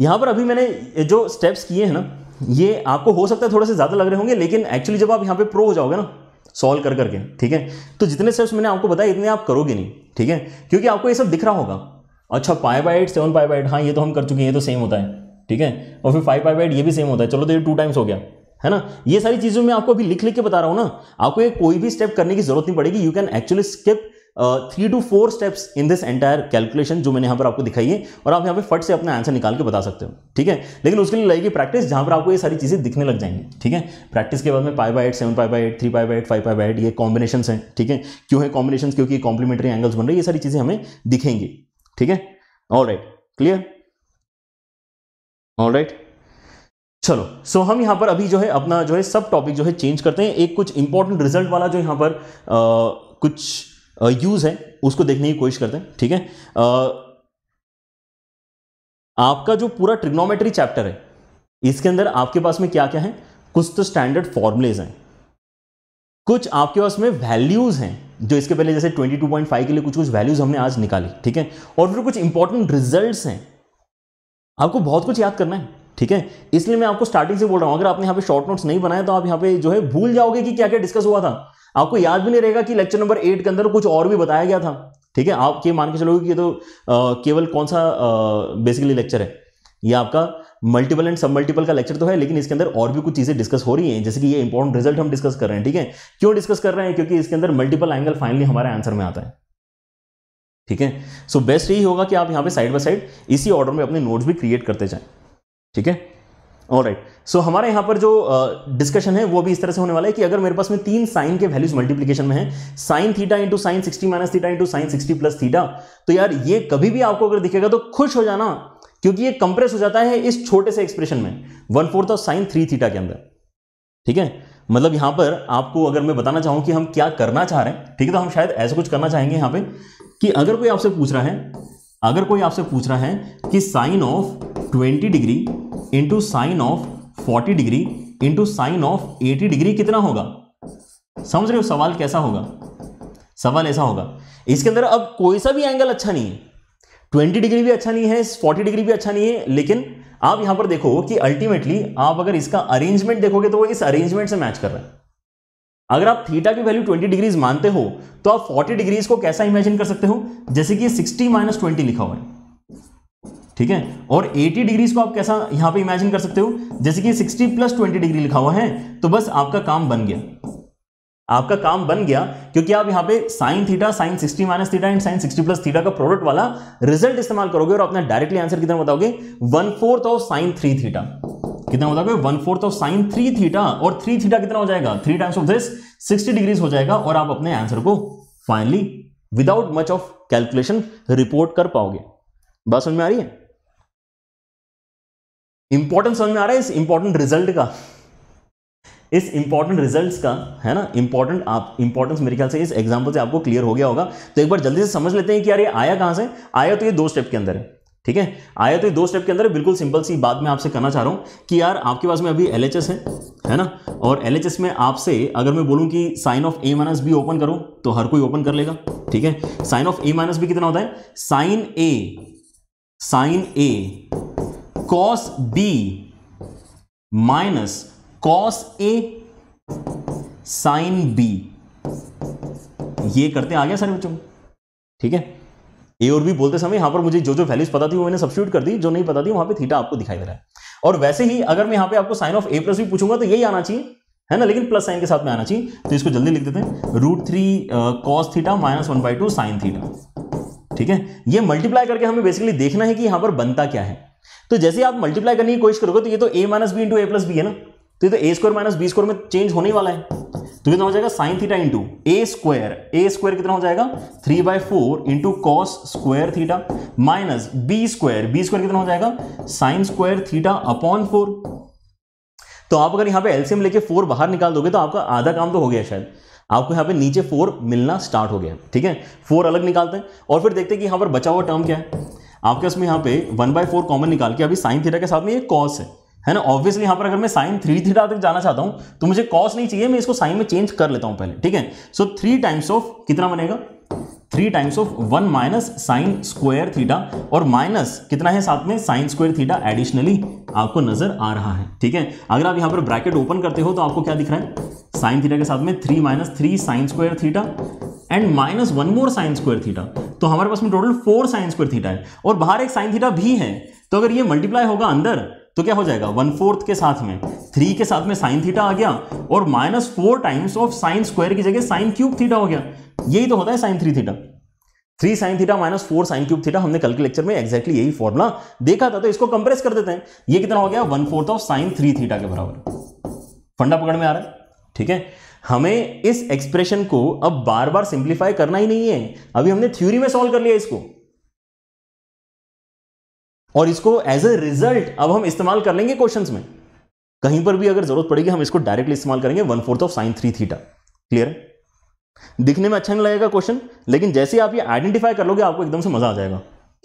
यहाँ पर अभी मैंने जो स्टेप्स किए हैं ना ये आपको हो सकता है थोड़े से ज़्यादा लग रहे होंगे लेकिन एक्चुअली जब आप यहाँ पे प्रो हो जाओगे ना सॉल्व कर करके ठीक है तो जितने स्टेप्स मैंने आपको बताया इतने आप करोगे नहीं ठीक है क्योंकि आपको ये सब दिख रहा होगा अच्छा pi by eight seven pi by eight हाँ ये तो हम कर चुके हैं ये तो सेम होता है ठीक है और फिर फाइव पाई बाइट ये भी सेम होता है चलो तो ये टू टाइम्स हो गया है ना ये सारी चीज़ों में आपको अभी लिख लिख के बता रहा हूँ ना आपको ये कोई भी स्टेप करने की जरूरत नहीं पड़ेगी you can actually skip three two four steps in this entire calculation जो मैंने यहाँ पर आपको दिखाई है और आप यहाँ पे फट से अपना आंसर निकाल के बता सकते हो ठीक है लेकिन उसके लिए लगेगी प्रैक्टिस जहाँ पर आपको ये सारी चीज़ें दिखने लग जाएंगी ठीक है प्रैक्टिस के बाद में pi by eight seven pi by eight three pi by eight five pi by eight ये कॉम्बिनेशन है ठीक है क्यों है कॉम्बिनेशन क्योंकि कॉम्प्लीमेंट्री एंगल्स बन रहे ये सारी चीज़ें हमें दिखेंगी ठीक है all right clear all right चलो सो so हम यहाँ पर अभी जो है अपना जो है सब टॉपिक जो है चेंज करते हैं एक कुछ इंपॉर्टेंट रिजल्ट वाला जो यहाँ पर आ, कुछ यूज़ है उसको देखने की कोशिश करते हैं ठीक है आपका जो पूरा ट्रिग्नोमेट्री चैप्टर है इसके अंदर आपके पास में क्या क्या है कुछ तो स्टैंडर्ड फॉर्मुलेज हैं कुछ आपके पास में वैल्यूज़ हैं जो इसके पहले जैसे 22.5 के लिए कुछ कुछ वैल्यूज़ हमने आज निकाली ठीक है और फिर कुछ इंपॉर्टेंट रिजल्ट्स हैं आपको बहुत कुछ याद करना है ठीक है इसलिए मैं आपको स्टार्टिंग से बोल रहा हूं अगर आपने यहां पे शॉर्ट नोट्स नहीं बनाए तो आप यहां पे जो है भूल जाओगे कि क्या क्या डिस्कस हुआ था आपको याद भी नहीं रहेगा कि लेक्चर नंबर एट के अंदर कुछ और भी बताया गया था ठीक है आप ये मान के चलोगे कि तो केवल कौन सा बेसिकली लेक्चर है ये आपका मल्टीपल एंड सब मल्टीपल का लेक्चर तो है लेकिन इसके अंदर और भी कुछ चीज़ें डिस्कस हो रही हैं जैसे कि ये इंपॉर्टेंट रिजल्ट हम डिस्कस कर रहे हैं ठीक है क्यों डिस्कस कर रहे हैं क्योंकि इसके अंदर मल्टीपल एंगल फाइनली हमारे आंसर में आता है ठीक है सो बेस्ट यही होगा कि आप यहाँ पे साइड बाय साइड इसी ऑर्डर में अपने नोट्स भी क्रिएट करते जाएं ठीक है ऑल राइट सो so, हमारे यहाँ पर जो डिस्कशन uh, है वो भी इस तरह से होने वाला है कि अगर मेरे पास में तीन साइन के वैल्यूज मल्टीप्लिकेशन में है sine theta into sine sixty minus theta into sine sixty plus theta तो यार ये कभी भी आपको अगर दिखेगा तो खुश हो जाना क्योंकि ये कंप्रेस हो जाता है इस छोटे से एक्सप्रेशन में one fourth of sine three theta के अंदर ठीक है मतलब यहां पर आपको अगर मैं बताना चाहूं कि हम क्या करना चाह रहे हैं ठीक है तो हम शायद ऐसा कुछ करना चाहेंगे यहां पे कि अगर कोई आपसे पूछ रहा है अगर कोई आपसे पूछ रहा है कि sine of 20 degree into sine of forty degree into sine of eighty degree कितना होगा समझ रहे हो सवाल कैसा होगा सवाल ऐसा होगा इसके अंदर अब कोई सा भी एंगल अच्छा नहीं है ट्वेंटी डिग्री भी अच्छा नहीं है फोर्टी डिग्री भी अच्छा नहीं है लेकिन आप यहां पर देखो कि अल्टीमेटली आप अगर इसका अरेंजमेंट देखोगे तो वो इस अरेंजमेंट से मैच कर रहा है अगर आप थीटा की वैल्यू 20 डिग्रीज मानते हो तो आप 40 डिग्रीज को कैसा इमेजिन कर सकते हो जैसे कि 60 माइनस ट्वेंटी लिखा हुआ है ठीक है और 80 डिग्रीज को आप कैसा यहां पे इमेजिन कर सकते हो जैसे कि 60 प्लस 20 डिग्री लिखा हुआ है तो बस आपका काम बन गया आपका काम बन गया क्योंकि आप यहां पे sine theta sine 60 minus theta and sine 60 plus theta का प्रोडक्ट वाला रिजल्ट इस्तेमाल करोगे और अपना डायरेक्टली आंसर कितना बताओगे one fourth of sine three theta कितना बताओगे one fourth of sine three theta और थ्री थीटा कितना हो जाएगा three times of this sixty degrees हो जाएगा और आप अपने आंसर को finally without much of calculation report कर पाओगे बात समझ में आ रही है इंपॉर्टेंट समझ में आ रहा है इस इंपॉर्टेंट रिजल्ट का इस इंपॉर्टेंट रिजल्ट्स का है ना इंपॉर्टेंट आप इंपॉर्टेंस मेरे ख्याल से इस एग्जांपल से आपको क्लियर हो गया होगा तो एक बार जल्दी से समझ लेते हैं कि यार ये आया कहां से आया तो ये दो स्टेप के अंदर है ठीक है आया तो ये दो स्टेप के अंदर है बिल्कुल सिंपल सी बात मैं आपसे कहना चाह रहा हूं कि यार आपके पास में अभी एल एच एस है है ना और एल एच एस में आपसे अगर मैं बोलूँ कि sine of A minus B open करो तो हर कोई ओपन कर लेगा ठीक है sine of A minus B कितना होता है sine A sine A cos B minus cos A sine B ये करते हैं आ गया सारे बच्चों ठीक है ए और बी बोलते समय यहां पर मुझे जो जो वैल्यूज पता थी वो मैंने सब्सिट्यूट कर दी जो नहीं पता थी वहां पे थीटा आपको दिखाई दे रहा है और वैसे ही अगर मैं यहां पे आपको sine of A plus B पूछूंगा तो यही आना चाहिए है ना लेकिन प्लस साइन के साथ में आना चाहिए तो इसको जल्दी लिख देते हैं root three cos theta minus one by two sine theta ठीक है ये मल्टीप्लाई करके हमें बेसिकली देखना है कि यहां पर बनता क्या है तो जैसे आप मल्टीप्लाई करने की कोशिश करोगे तो ये तो A minus B into A plus B है ना तो ये तो A square minus B square में चेंज होने वाला है तो कितना हो जाएगा sine theta into A square A square कितना हो जाएगा three by four into cos square theta minus B square B square कितना हो जाएगा sine square theta upon four तो आप अगर यहां पे एलसीएम लेके फोर बाहर निकाल दोगे तो आपका आधा काम तो हो गया शायद आपको यहां पे नीचे फोर मिलना स्टार्ट हो गया ठीक है फोर अलग निकालते हैं और फिर देखते हैं कि यहां पर बचा हुआ टर्म क्या है आपके उसमें यहाँ पे वन बाय फोर कॉमन निकाल के अभी साइन थीटा के साथ में ये कॉस है है ना ऑब्वियसली यहाँ पर अगर मैं साइन थ्री थीटा तक जाना चाहता हूँ तो मुझे कॉस नहीं चाहिए मैं इसको साइन में चेंज कर लेता हूँ पहले ठीक है सो थ्री टाइम्स ऑफ कितना बनेगा three times of one minus sine square theta और माइनस कितना है साथ में साइन स्क्वायर थीटा एडिशनली आपको नजर आ रहा है ठीक है अगर आप यहां पर ब्रैकेट ओपन करते हो तो आपको क्या दिख रहा है साइन थीटा के साथ में three minus three sine square theta and minus one more sine square theta तो हमारे पास में total four sine square theta है और बाहर एक साइन थीटा भी है तो अगर ये मल्टीप्लाई होगा अंदर तो क्या हो जाएगा वन फोर्थ के साथ में थ्री के साथ में साइन थीटा आ गया और minus four times of sine square की जगह साइन क्यूब थीटा हो गया यही तो होता है sine three theta three sine theta minus four sine cube theta हमने कल के लेक्चर में एक्जैक्टली यही फॉर्मुला देखा था तो इसको कंप्रेस कर देते हैं ये कितना हो गया one fourth of sine three theta के बराबर फंडा पकड़ में आ रहा है ठीक है हमें इस एक्सप्रेशन को अब बार बार सिंप्लीफाई करना ही नहीं है अभी हमने थ्योरी में सॉल्व कर लिया इसको और इसको एज ए रिजल्ट अब हम इस्तेमाल कर लेंगे क्वेश्चंस में कहीं पर भी अगर जरूरत पड़ेगी हम इसको डायरेक्टली इस्तेमाल करेंगे one fourth of sine three theta clear है दिखने में अच्छा नहीं लगेगा क्वेश्चन लेकिन जैसे आप ये आइडेंटिफाई कर लोगे आपको एकदम से मज़ा आ जाएगा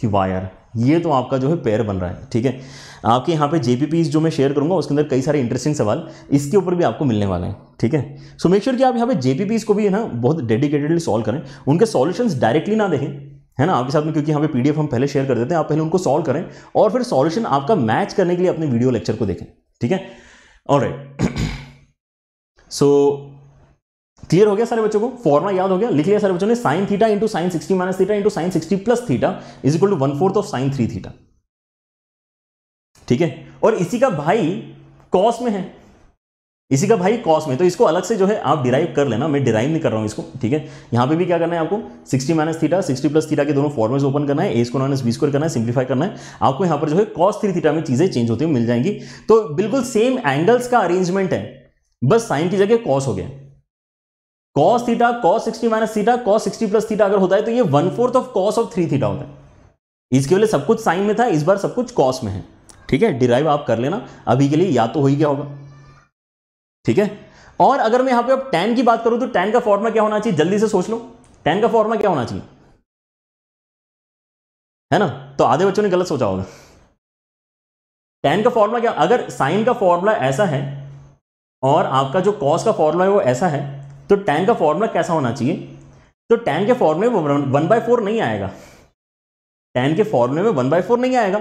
कि वायर ये तो आपका जो है पेयर बन रहा है ठीक है आपके यहाँ पे जेपीपी जो मैं शेयर करूंगा उसके अंदर कई सारे इंटरेस्टिंग सवाल इसके ऊपर भी आपको मिलने वाले हैं ठीक है सो मेक श्योर कि आप यहाँ पे जेपीपी को भी है ना बहुत डेडिकेटेडली सॉल्व करें उनके सॉल्यूशंस डायरेक्टली ना देखें है ना आपके साथ में क्योंकि यहाँ पे पीडीएफ हम पहले शेयर कर देते हैं आप पहले उनको सॉल्व करें और फिर सॉल्यूशन आपका मैच करने के लिए अपने वीडियो लेक्चर को देखें ठीक है और सो क्लियर हो गया सारे बच्चों को फॉर्मा याद हो गया लिख लिया सारे बच्चों ने sine theta into sine sixty minus theta into sine sixty plus theta is equal to one fourth of sine three theta ठीक है और इसी का भाई कॉस में है इसी का भाई कॉस में तो इसको अलग से जो है आप डिराइव कर लेना मैं डिराइव नहीं कर रहा हूँ इसको ठीक है यहां पे भी क्या करना है आपको 60 माइनस थीटा 60 प्लस थीटा के दोनों फॉर्मेस ओपन करना है A square minus B square करना है सिंप्लीफाई करना है आपको यहां पर जो है कॉस थ्री थीटा में चीज़ें चेंज होती हुई मिल जाएंगी तो बिल्कुल सेम एंगल्स का अरेंजमेंट है बस साइन की जगह कॉस हो गया cos theta cos sixty minus theta cos sixty plus theta अगर होता है तो ये one fourth of cos of three theta होता है इसके पहले सब कुछ साइन में था इस बार सब कुछ कॉस में है ठीक है डिराइव आप कर लेना अभी के लिए या तो हो ही क्या होगा ठीक है और अगर मैं यहां पे अब टेन की बात करूं तो टेन का फॉर्मा क्या होना चाहिए जल्दी से सोच लो टेन का फॉर्मा क्या होना चाहिए है ना तो आधे बच्चों ने गलत सोचा होगा टेन का फॉर्मूला क्या अगर साइन का फॉर्मूला ऐसा है और आपका जो कॉस का फॉर्मूला है वो ऐसा है तो टैन का फॉर्मूला कैसा होना चाहिए तो टैन के फॉर्मूले में वन बाय फोर नहीं आएगा टैन के फॉर्मूले में वन बाय फोर नहीं आएगा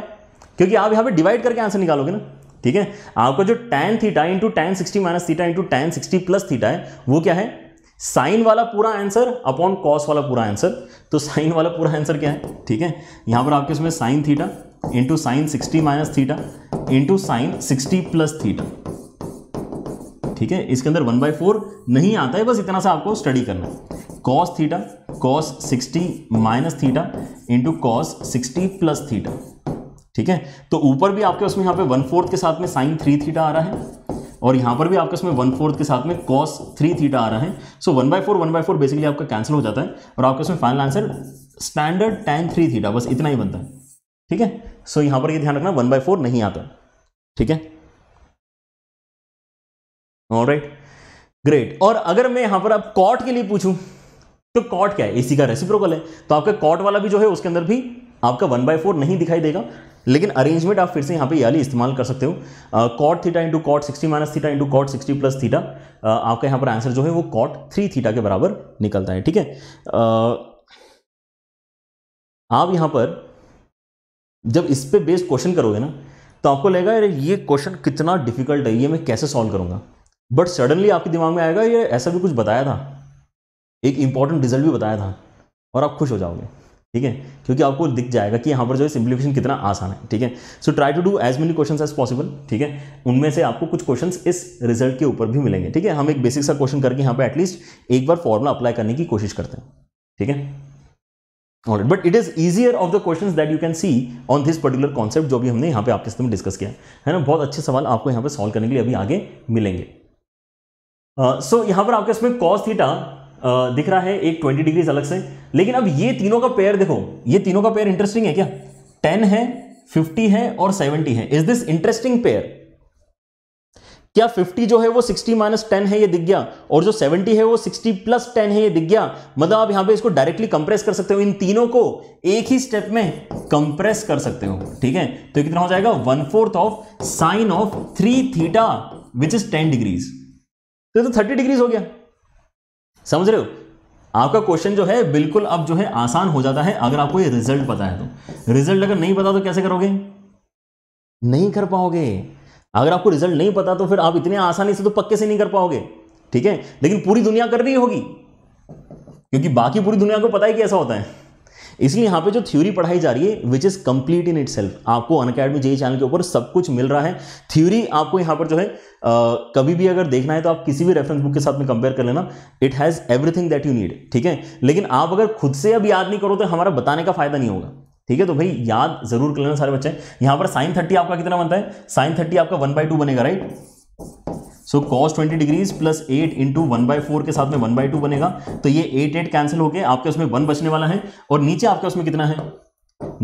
क्योंकि आप यहाँ पे डिवाइड करके आंसर निकालोगे ना ठीक है आपका जो tan theta into tan sixty minus theta into tan sixty plus theta है वो क्या है साइन वाला पूरा आंसर अपॉन कॉस वाला पूरा आंसर तो साइन वाला पूरा आंसर क्या है ठीक है यहाँ पर आपके उसमें sine theta into sine sixty minus theta into sine sixty plus theta ठीक है इसके अंदर वन बाई फोर नहीं आता है बस इतना सा आपको स्टडी करना है cos theta cos sixty minus theta into cos sixty plus theta ठीक है तो ऊपर भी आपके उसमें यहाँ पे वन फोर्थ के साथ में साइन थ्री थीटा आ रहा है और यहाँ पर भी आपके उसमें वन फोर्थ के साथ में कॉस थ्री थीटा आ रहा है so one by four one by four basically आपका कैंसिल हो जाता है और आपके उसमें final answer standard ten three theta बस इतना ही बनता है ठीक है सो यहाँ पर ये ध्यान रखना वन बाई फोर नहीं आता ठीक है राइट ग्रेट और अगर मैं यहां पर आप कॉट के लिए पूछूं तो कॉट क्या है एसी का रेसिप्रोकल है तो आपका कॉट वाला भी जो है उसके अंदर भी आपका वन बाय फोर नहीं दिखाई देगा लेकिन अरेंजमेंट आप फिर से यहां पे याली इस्तेमाल कर सकते हो cot theta into cot sixty minus theta into cot sixty plus theta आपका यहां पर आंसर जो है वो कॉट थ्री थीटा के बराबर निकलता है ठीक है आप यहां पर जब इस पर बेस्ड क्वेश्चन करोगे ना तो आपको लगेगा अरे ये क्वेश्चन कितना डिफिकल्ट है ये मैं कैसे सॉल्व करूंगा बट सडनली आपके दिमाग में आएगा ये ऐसा भी कुछ बताया था एक इंपॉर्टेंट रिजल्ट भी बताया था और आप खुश हो जाओगे ठीक है क्योंकि आपको दिख जाएगा कि यहाँ पर जो है सिंप्लीफिकेशन कितना आसान है ठीक है so try to do as many question as possible ठीक है उनमें से आपको कुछ क्वेश्चन इस रिजल्ट के ऊपर भी मिलेंगे ठीक है हम एक बेसिक सा क्वेश्चन करके यहाँ पर एटलीस्ट एक बार फॉर्मुला अप्लाई करने की कोशिश करते हैं ठीक है but it is easier of the question that you can see on this particular concept जो भी हमने यहाँ पे आपके साथ में डिस्कस किया है ना बहुत अच्छे सवाल आपको यहाँ पे सॉल्व करने के लिए अभी आगे मिलेंगे सो uh, यहां पर आपके इसमें कॉस थीटा uh, दिख रहा है एक ट्वेंटी डिग्रीज अलग से लेकिन अब ये तीनों का पेयर देखो ये तीनों का पेयर इंटरेस्टिंग है क्या टेन है फिफ्टी है और सेवेंटी है इज दिस इंटरेस्टिंग पेयर क्या 50 जो है वो 60 माइनस टेन है ये दिख गया और जो 70 है वो 60 प्लस टेन है ये दिख गया मतलब आप यहां पे इसको डायरेक्टली कंप्रेस कर सकते हो इन तीनों को एक ही स्टेप में कंप्रेस कर सकते हो ठीक है तो कितना हो जाएगा one fourth of sine of three theta which is ten degrees तो तो थर्टी डिग्रीज हो गया समझ रहे हो आपका क्वेश्चन जो है बिल्कुल अब जो है आसान हो जाता है अगर आपको ये रिजल्ट पता है तो रिजल्ट अगर नहीं पता तो कैसे करोगे नहीं कर पाओगे अगर आपको रिजल्ट नहीं पता तो फिर आप इतने आसानी से तो पक्के से नहीं कर पाओगे ठीक है लेकिन पूरी दुनिया कर रही होगी क्योंकि बाकी पूरी दुनिया को पता ही कैसा होता है इसलिए यहाँ पे जो थ्योरी पढ़ाई जा रही है which is complete in it आपको अन अकेडमी जेई चैनल के ऊपर सब कुछ मिल रहा है थ्योरी आपको यहाँ पर जो है Uh, कभी भी अगर देखना है तो आप किसी भी रेफरेंस बुक के साथ में कंपेयर कर लेना it has everything that you need ठीक है लेकिन आप अगर खुद से अब याद नहीं करो तो हमारा बताने का फायदा नहीं होगा ठीक है तो भाई याद जरूर कर लेना सारे बच्चे यहाँ पर साइन थर्टी आपका कितना बनता है साइन थर्टी आपका वन बाई टू बनेगा right so cos twenty degrees plus eight into one by four के साथ में वन बाई टू बनेगा तो ये एट एट कैंसिल होकर आपके उसमें वन बचने वाला है और नीचे आपके उसमें कितना है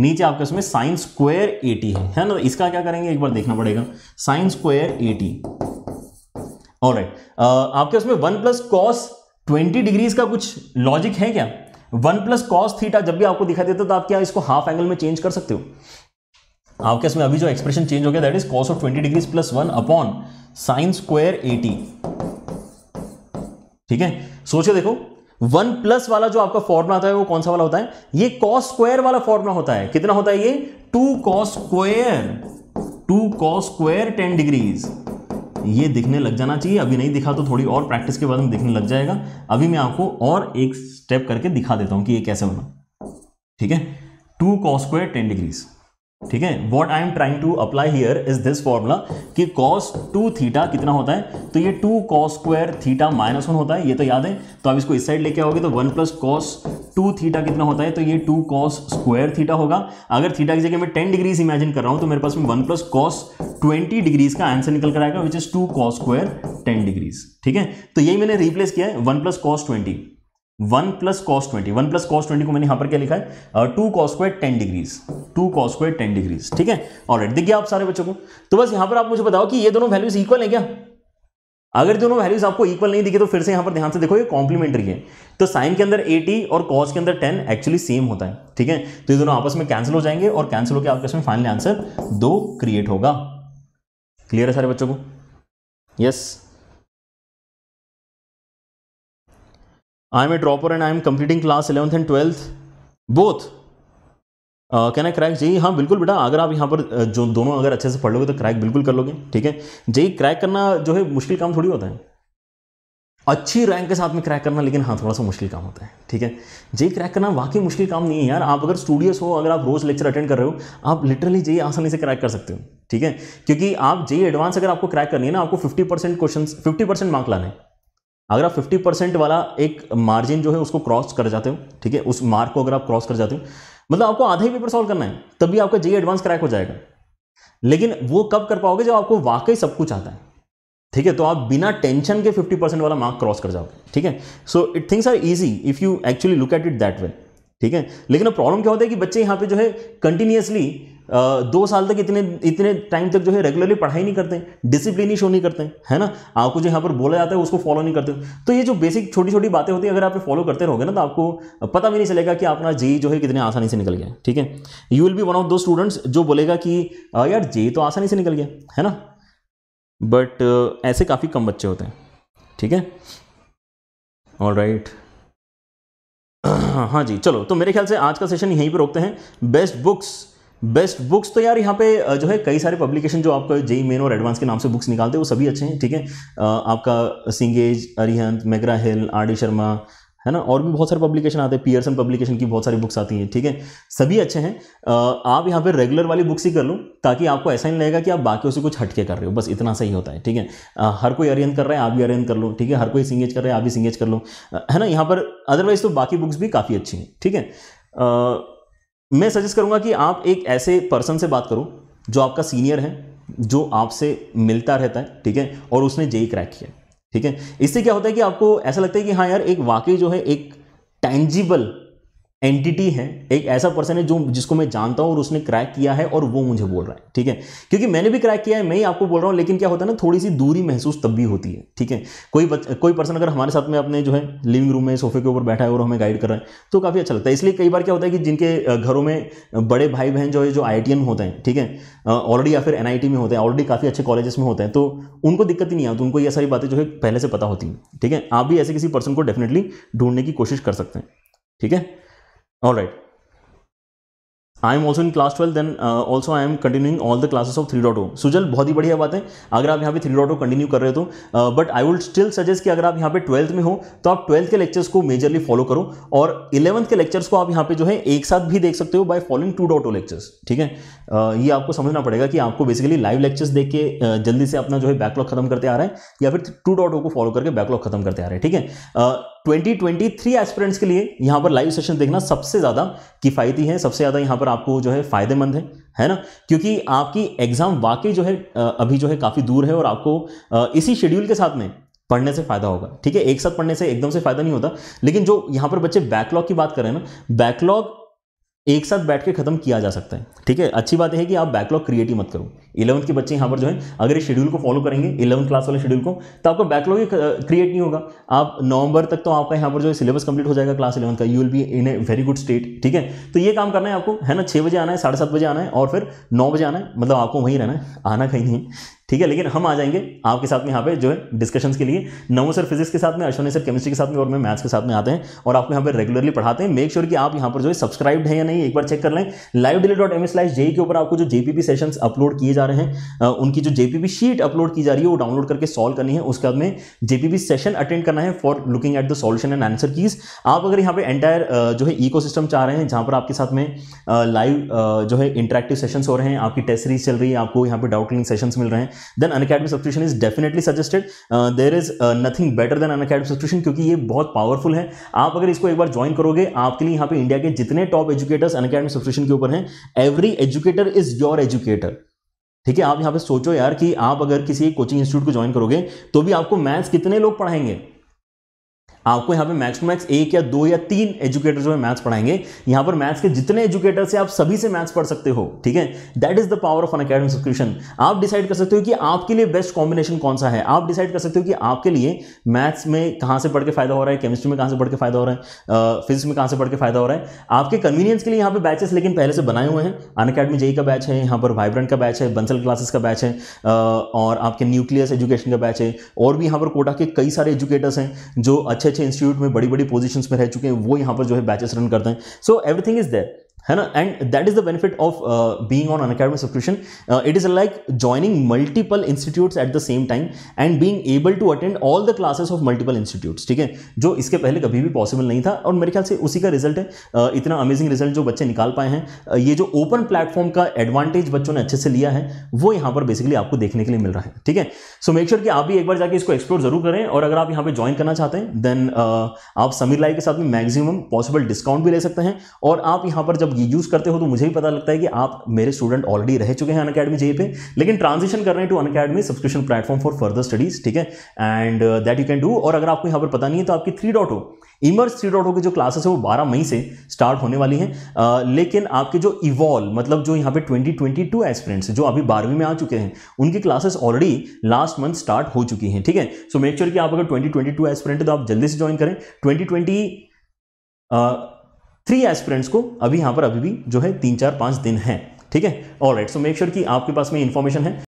नीचे आपके उसमें साइन स्क्वायर एटी है है ना इसका क्या करेंगे एक बार देखना पड़ेगा साइन स्क्वायर एटी और आपके उसमें one plus cos twenty degrees का कुछ लॉजिक है क्या वन प्लस कॉस थीटा जब भी आपको दिखाई देता है तो आप क्या इसको हाफ एंगल में चेंज कर सकते हो हाँ, आपके इसमें अभी जो एक्सप्रेशन चेंज हो गया that is cos of twenty degrees plus one upon sine square eighty ठीक है सोचो देखो वन प्लस वाला जो आपका फॉर्मुला आता है वो कौन सा वाला होता है ये कॉस स्क्वायर वाला फॉर्मुला होता है कितना होता है ये two cos square two cos square ten degrees ये दिखने लग जाना चाहिए अभी नहीं दिखा तो थोड़ी और प्रैक्टिस के बाद में दिखने लग जाएगा अभी मैं आपको और एक स्टेप करके दिखा देता हूं कि ये कैसे बना ठीक है two cos square ten degrees ठीक है what I am trying to apply here is this formula कि कॉस टू थीटा कितना होता है तो ये two cos square theta minus one होता है ये तो याद है तो आप इसको इस साइड लेके आओगे तो one plus cos two theta कितना होता है तो ये टू कॉस स्क्वायर थीटा होगा अगर थीटा की जगह मैं टेन डिग्रीज इमेजिन कर रहा हूँ तो मेरे पास में one plus cos twenty degrees का आंसर निकल कर आएगा which is two cos square ten degrees ठीक है तो यही मैंने रिप्लेस किया है one plus cos twenty one plus cos twenty one plus cos twenty को मैंने यहां पर क्या लिखा है two cos square ten degrees two cos square ten degrees ठीक है और दिख गया आप सारे बच्चों को तो बस यहां पर आप मुझे बताओ कि ये दोनों वैल्यूज इक्वल है क्या अगर दोनों वैल्यूज आपको इक्वल नहीं दिखे तो फिर से यहां पर ध्यान से देखो ये कॉम्प्लीमेंट्री है तो साइन के अंदर 80 और कॉस के अंदर 10 एक्चुअली सेम होता है ठीक है तो ये दोनों आपस में कैंसिल हो जाएंगे और कैंसिल होकर आपके इसमें फाइनल आंसर दो क्रिएट होगा क्लियर है सारे बच्चों को yes yes. I am a dropper and I am completing class eleventh and twelfth both can I crack JEE हाँ बिल्कुल बेटा अगर आप यहाँ पर जो दोनों अगर अच्छे से पढ़ लोगे तो क्रैक बिल्कुल कर लोगे ठीक है जी क्रैक करना जो है मुश्किल काम थोड़ी होता है अच्छी रैंक के साथ में क्रैक करना लेकिन हाँ थोड़ा सा मुश्किल काम होता है ठीक है जय क्रैक करना वाकई मुश्किल काम नहीं है यार आप अगर स्टूडियस हो अगर आप रोज़ लेक्चर अटेंड कर रहे हो आप लिटरली जे आसानी से क्रैक कर सकते हो ठीक है क्योंकि आप जे एडवांस अगर आपको क्रैक करनी है ना आपको fifty percent question fifty percent mark लाने अगर आप 50 परसेंट वाला एक मार्जिन जो है उसको क्रॉस कर जाते हो ठीक है उस मार्क को अगर आप क्रॉस कर जाते हो मतलब आपको आधा ही पेपर सॉल्व करना है तभी आपका जी एडवांस क्रैक हो जाएगा लेकिन वो कब कर पाओगे जब आपको वाकई सब कुछ आता है ठीक है तो आप बिना टेंशन के 50 परसेंट वाला मार्क क्रॉस कर जाओगे ठीक है so it things are easy if you actually look at it that way ठीक है लेकिन अब प्रॉब्लम क्या होता है कि बच्चे यहाँ पे जो है कंटिन्यूसली दो साल तक इतने इतने टाइम तक जो है रेगुलरली पढ़ाई नहीं करते डिसिप्लिन ही शो नहीं करते है ना आपको जो यहाँ पर बोला जाता है उसको फॉलो नहीं करते तो ये जो बेसिक छोटी छोटी बातें होती है अगर आप फॉलो करते रहोगे ना तो आपको पता भी नहीं चलेगा कि अपना जे e जो है कितने आसानी से निकल गया ठीक है you will be one of those students जो बोलेगा कि यार जे e तो आसानी से निकल गया है ना बट ऐसे काफ़ी कम बच्चे होते हैं ठीक है ऑल राइट हाँ जी चलो तो मेरे ख्याल से आज का सेशन यहीं पर रोकते हैं बेस्ट बुक्स बेस्ट बुक्स तो यार यहाँ पे जो है कई सारे पब्लिकेशन जो आपका जेई मेन e e और एडवांस के नाम से बुक्स निकालते हैं वो सभी अच्छे हैं ठीक है आपका Cengage Arihant McGraw Hill R D Sharma है ना और भी बहुत सारे पब्लिकेशन आते हैं पियर्सन पब्लिकेशन की बहुत सारी बुक्स आती हैं ठीक है सभी अच्छे हैं आप यहाँ पे रेगुलर वाली बुक्स ही कर लो ताकि आपको ऐसा नहीं लगेगा कि आप बाकी से कुछ हटके कर रहे हो बस इतना सही होता है ठीक है हर कोई अरेंज कर रहा है आप भी अरेंज कर लो ठीक है हर कोई सिंगेज कर रहा है आप भी सिंगेज कर लो है ना यहाँ पर अदरवाइज तो बाकी बुक्स भी काफ़ी अच्छी हैं ठीक है मैं सजेस्ट करूँगा कि आप एक ऐसे पर्सन से बात करो जो आपका सीनियर है जो आपसे मिलता रहता है ठीक है और उसने जेई क्रैक किया ठीक है इससे क्या होता है कि आपको ऐसा लगता है कि हाँ यार एक वाकई जो है एक टेंजिबल एंटिटी है एक ऐसा पर्सन है जो जिसको मैं जानता हूँ और उसने क्रैक किया है और वो मुझे बोल रहा है ठीक है क्योंकि मैंने भी क्रैक किया है मैं ही आपको बोल रहा हूँ लेकिन क्या होता है ना थोड़ी सी दूरी महसूस तब भी होती है ठीक है कोई बच, कोई पर्सन अगर हमारे साथ में अपने जो है लिविंग रूम में सोफे के ऊपर बैठा है और हमें गाइड कर रहा है तो काफ़ी अच्छा लगता है इसलिए कई बार क्या होता है कि जिनके घरों में बड़े भाई बहन जो है जो आई होते हैं ठीक है ऑलरेडी या फिर एन में होते हैं ऑलरेडी काफ़ी अच्छे कॉलेजेस में होते हैं तो उनको दिक्कत ही नहीं आती उनको ये सारी बातें जो है पहले से पता होती हैं ठीक है आप भी ऐसे किसी पर्सन को डेफिनेटली ढूंढने की कोशिश कर सकते हैं ठीक है all right I am also in class twelve then also I am continuing all the classes of three dot o Sujal बहुत ही बढ़िया बात है अगर आप यहाँ पे थ्री डॉट ओ कंटिन्यू कर रहे हो तो but I would still suggest कि अगर आप यहाँ पे ट्वेल्थ में हो तो आप ट्वेल्थ के लेक्चर्स को मेजरली फॉलो करो और इलेवंथ के लेक्चर्स को आप यहाँ पे जो है एक साथ भी देख सकते हो by following two dot o lectures ठीक है uh, ये आपको समझना पड़ेगा कि आपको बेसिकली लाइव लेक्चर्स देख के uh, जल्दी से अपना जो है बैकलॉग खत्म करते आ रहा है या फिर टू डॉट ओ को फॉलो करके बैकलॉग खत्म करते आ रहे हैं ठीक है uh, 2023 एस्पिरेंट्स के लिए यहाँ पर लाइव सेशन देखना सबसे ज़्यादा किफ़ायती है सबसे ज़्यादा यहाँ पर आपको जो है फ़ायदेमंद है है ना क्योंकि आपकी एग्ज़ाम वाकई जो है अभी जो है काफ़ी दूर है और आपको इसी शेड्यूल के साथ में पढ़ने से फ़ायदा होगा ठीक है एक साथ पढ़ने से एकदम से फ़ायदा नहीं होता लेकिन जो यहाँ पर बच्चे बैकलॉग की बात करें ना बैकलॉग एक साथ बैठ के खत्म किया जा सकता है ठीक है अच्छी बात है कि आप बैकलॉग क्रिएट ही मत करो इलेवंथ के बच्चे यहाँ पर जो है अगर इस शेड्यूल को फॉलो करेंगे इलेवंथ क्लास वाले शेड्यूल को तो आपका बैकलॉग ही क्रिएट नहीं होगा आप नवंबर तक तो आपका यहाँ पर जो है सिलेबस कंप्लीट हो जाएगा क्लास इलेवंथ का you will be in a very good state ठीक है तो ये काम करना है आपको है ना छः बजे आना है साढ़े सात बजे आना है और फिर नौ बजे आना है मतलब आपको वहीं रहना है आना कहीं नहीं ठीक है लेकिन हम आ जाएंगे आपके साथ में यहाँ पे जो है डिस्कशंस के लिए नमो सर फिजिक्स के साथ में अश्वनी सर केमिस्ट्री के साथ में और मैं मैथ्स के साथ में आते हैं और आपको यहाँ पे रेगुलरली पढ़ाते हैं मेक श्योर sure कि आप यहाँ पर जो है सब्सक्राइब्ड है या नहीं एक बार चेक कर लें live delay dot M slash J के ऊपर आपको जो जेपीपी सेशन अपलोड किए जा रहे हैं उनकी जो जेपीपी शीट अपलोड की जा रही है वो डाउनलोड करके सॉल्व करनी है उसके बाद में जेपीपी सेशन अटेंड करना है for looking at the solution and answer keys आप अगर यहाँ पे एंटायर जो है इको चाह रहे हैं जहाँ पर आपके साथ में लाइव जो है इंटरेक्टिव सेशन हो रहे हैं आपकी टेस्ट सीरीज चल रही है आपको यहाँ पर डाउट क्लिंग सेशन मिल रहे हैं then Unacademy subscription is definitely suggested there is nothing better than Unacademy subscription क्योंकि ये बहुत पावरफुल है आप अगर इसको एक बार ज्वाइन करोगे आपके लिए यहाँ पे इंडिया के जितने टॉप एजुकेटर्स अनकेडमी सब्सक्रिप्शन के ऊपर हैं every educator is your educator ठीक है आप यहाँ पे सोचो यार कि आप अगर किसी कोचिंग इंस्टीट्यूट को ज्वाइन करोगे तो भी आपको मैथ्स कितने लोग पढ़ाएंगे आपको यहाँ पे मैक्स टू मैक्स एक या दो या तीन एजुकेटर जो है मैथ्स पढ़ाएंगे यहाँ पर मैथ्स के जितने एजुकेटर से आप सभी से मैथ्स पढ़ सकते हो ठीक है that is the power of Unacademy subscription आप डिसाइड कर सकते हो कि आपके लिए बेस्ट कॉम्बिनेशन कौन सा है आप डिसाइड कर सकते हो कि आपके लिए मैथ्स में कहाँ से पढ़ के फायदा हो रहा है केमिस्ट्री में कहाँ से पढ़ के फायदा हो रहा है फिजिक्स में कहाँ से पढ़ के फायदा हो रहा है आपके कन्वीनियंस के लिए यहाँ पे बैचेस लेकिन पहले से बनाए हुए हैं अन अकेडमी जेई का बैच है यहाँ पर वाइब्रेंट का बैच है बंसल क्लासेस का बैच है और आपके न्यूक्लियस एजुकेशन का बैच है और भी यहाँ पर कोटा के कई सारे एजुकेटर्स हैं जो अच्छे अच्छे इंस्टीट्यूट में बड़ी बड़ी पोजिशन में रह चुके हैं वो यहाँ पर जो है बैचेस रन करते हैं सो एवरीथिंग इज देयर है ना and that is the benefit of being on Unacademy subscription it is like joining multiple institutes at the same time and being able to attend all the classes of multiple institutes ठीक है जो इसके पहले कभी भी possible नहीं था और मेरे ख्याल से उसी का रिजल्ट है uh, इतना अमेजिंग रिजल्ट जो बच्चे निकाल पाए हैं uh, ये जो ओपन प्लेटफॉर्म का एडवांटेज बच्चों ने अच्छे से लिया है वो यहाँ पर बेसिकली आपको देखने के लिए मिल रहा है ठीक है सो मेक श्योर कि आप भी एक बार जाके इसको एक्सप्लोर जरूर करें और अगर आप यहाँ पर ज्वाइन करना चाहते हैं देन uh, आप समीर लाई के साथ में मैक्सिमम पॉसिबल डिस्काउंट भी ले सकते हैं और आप यहाँ पर जब जब यूज़ करते हो तो मुझे भी पता लगता है कि आप मेरे स्टूडेंट ऑलरेडी रह चुके हैं अन अकेडमी जे पे लेकिन ट्रांजिशन कर रहे हैं to Unacademy subscription platform for further studies ठीक है and that you can do और अगर आपको यहाँ पर पता नहीं है तो आपकी थ्री डॉट हो इमर्स थ्री डॉट हो की जो क्लासेस है वो बारह मई से स्टार्ट होने वाली है uh, लेकिन आपके जो इवॉल्व मतलब जो यहाँ पे ट्वेंटी ट्वेंटी टू एस्पिरेंट्स जो अभी बारहवीं में आ चुके हैं उनकी classes already last month start हो चुकी हैं ठीक है सो मेक श्योर कि आप अगर ट्वेंटी ट्वेंटी टू एस्पिरेंट है तो आप जल्दी से ज्वाइन करें ट्वेंटी ट्वेंटी थ्री एस्पिरेंट्स को अभी यहाँ पर अभी भी जो है तीन चार पाँच दिन है ठीक है all right so make sure कि आपके पास में इन्फॉर्मेशन है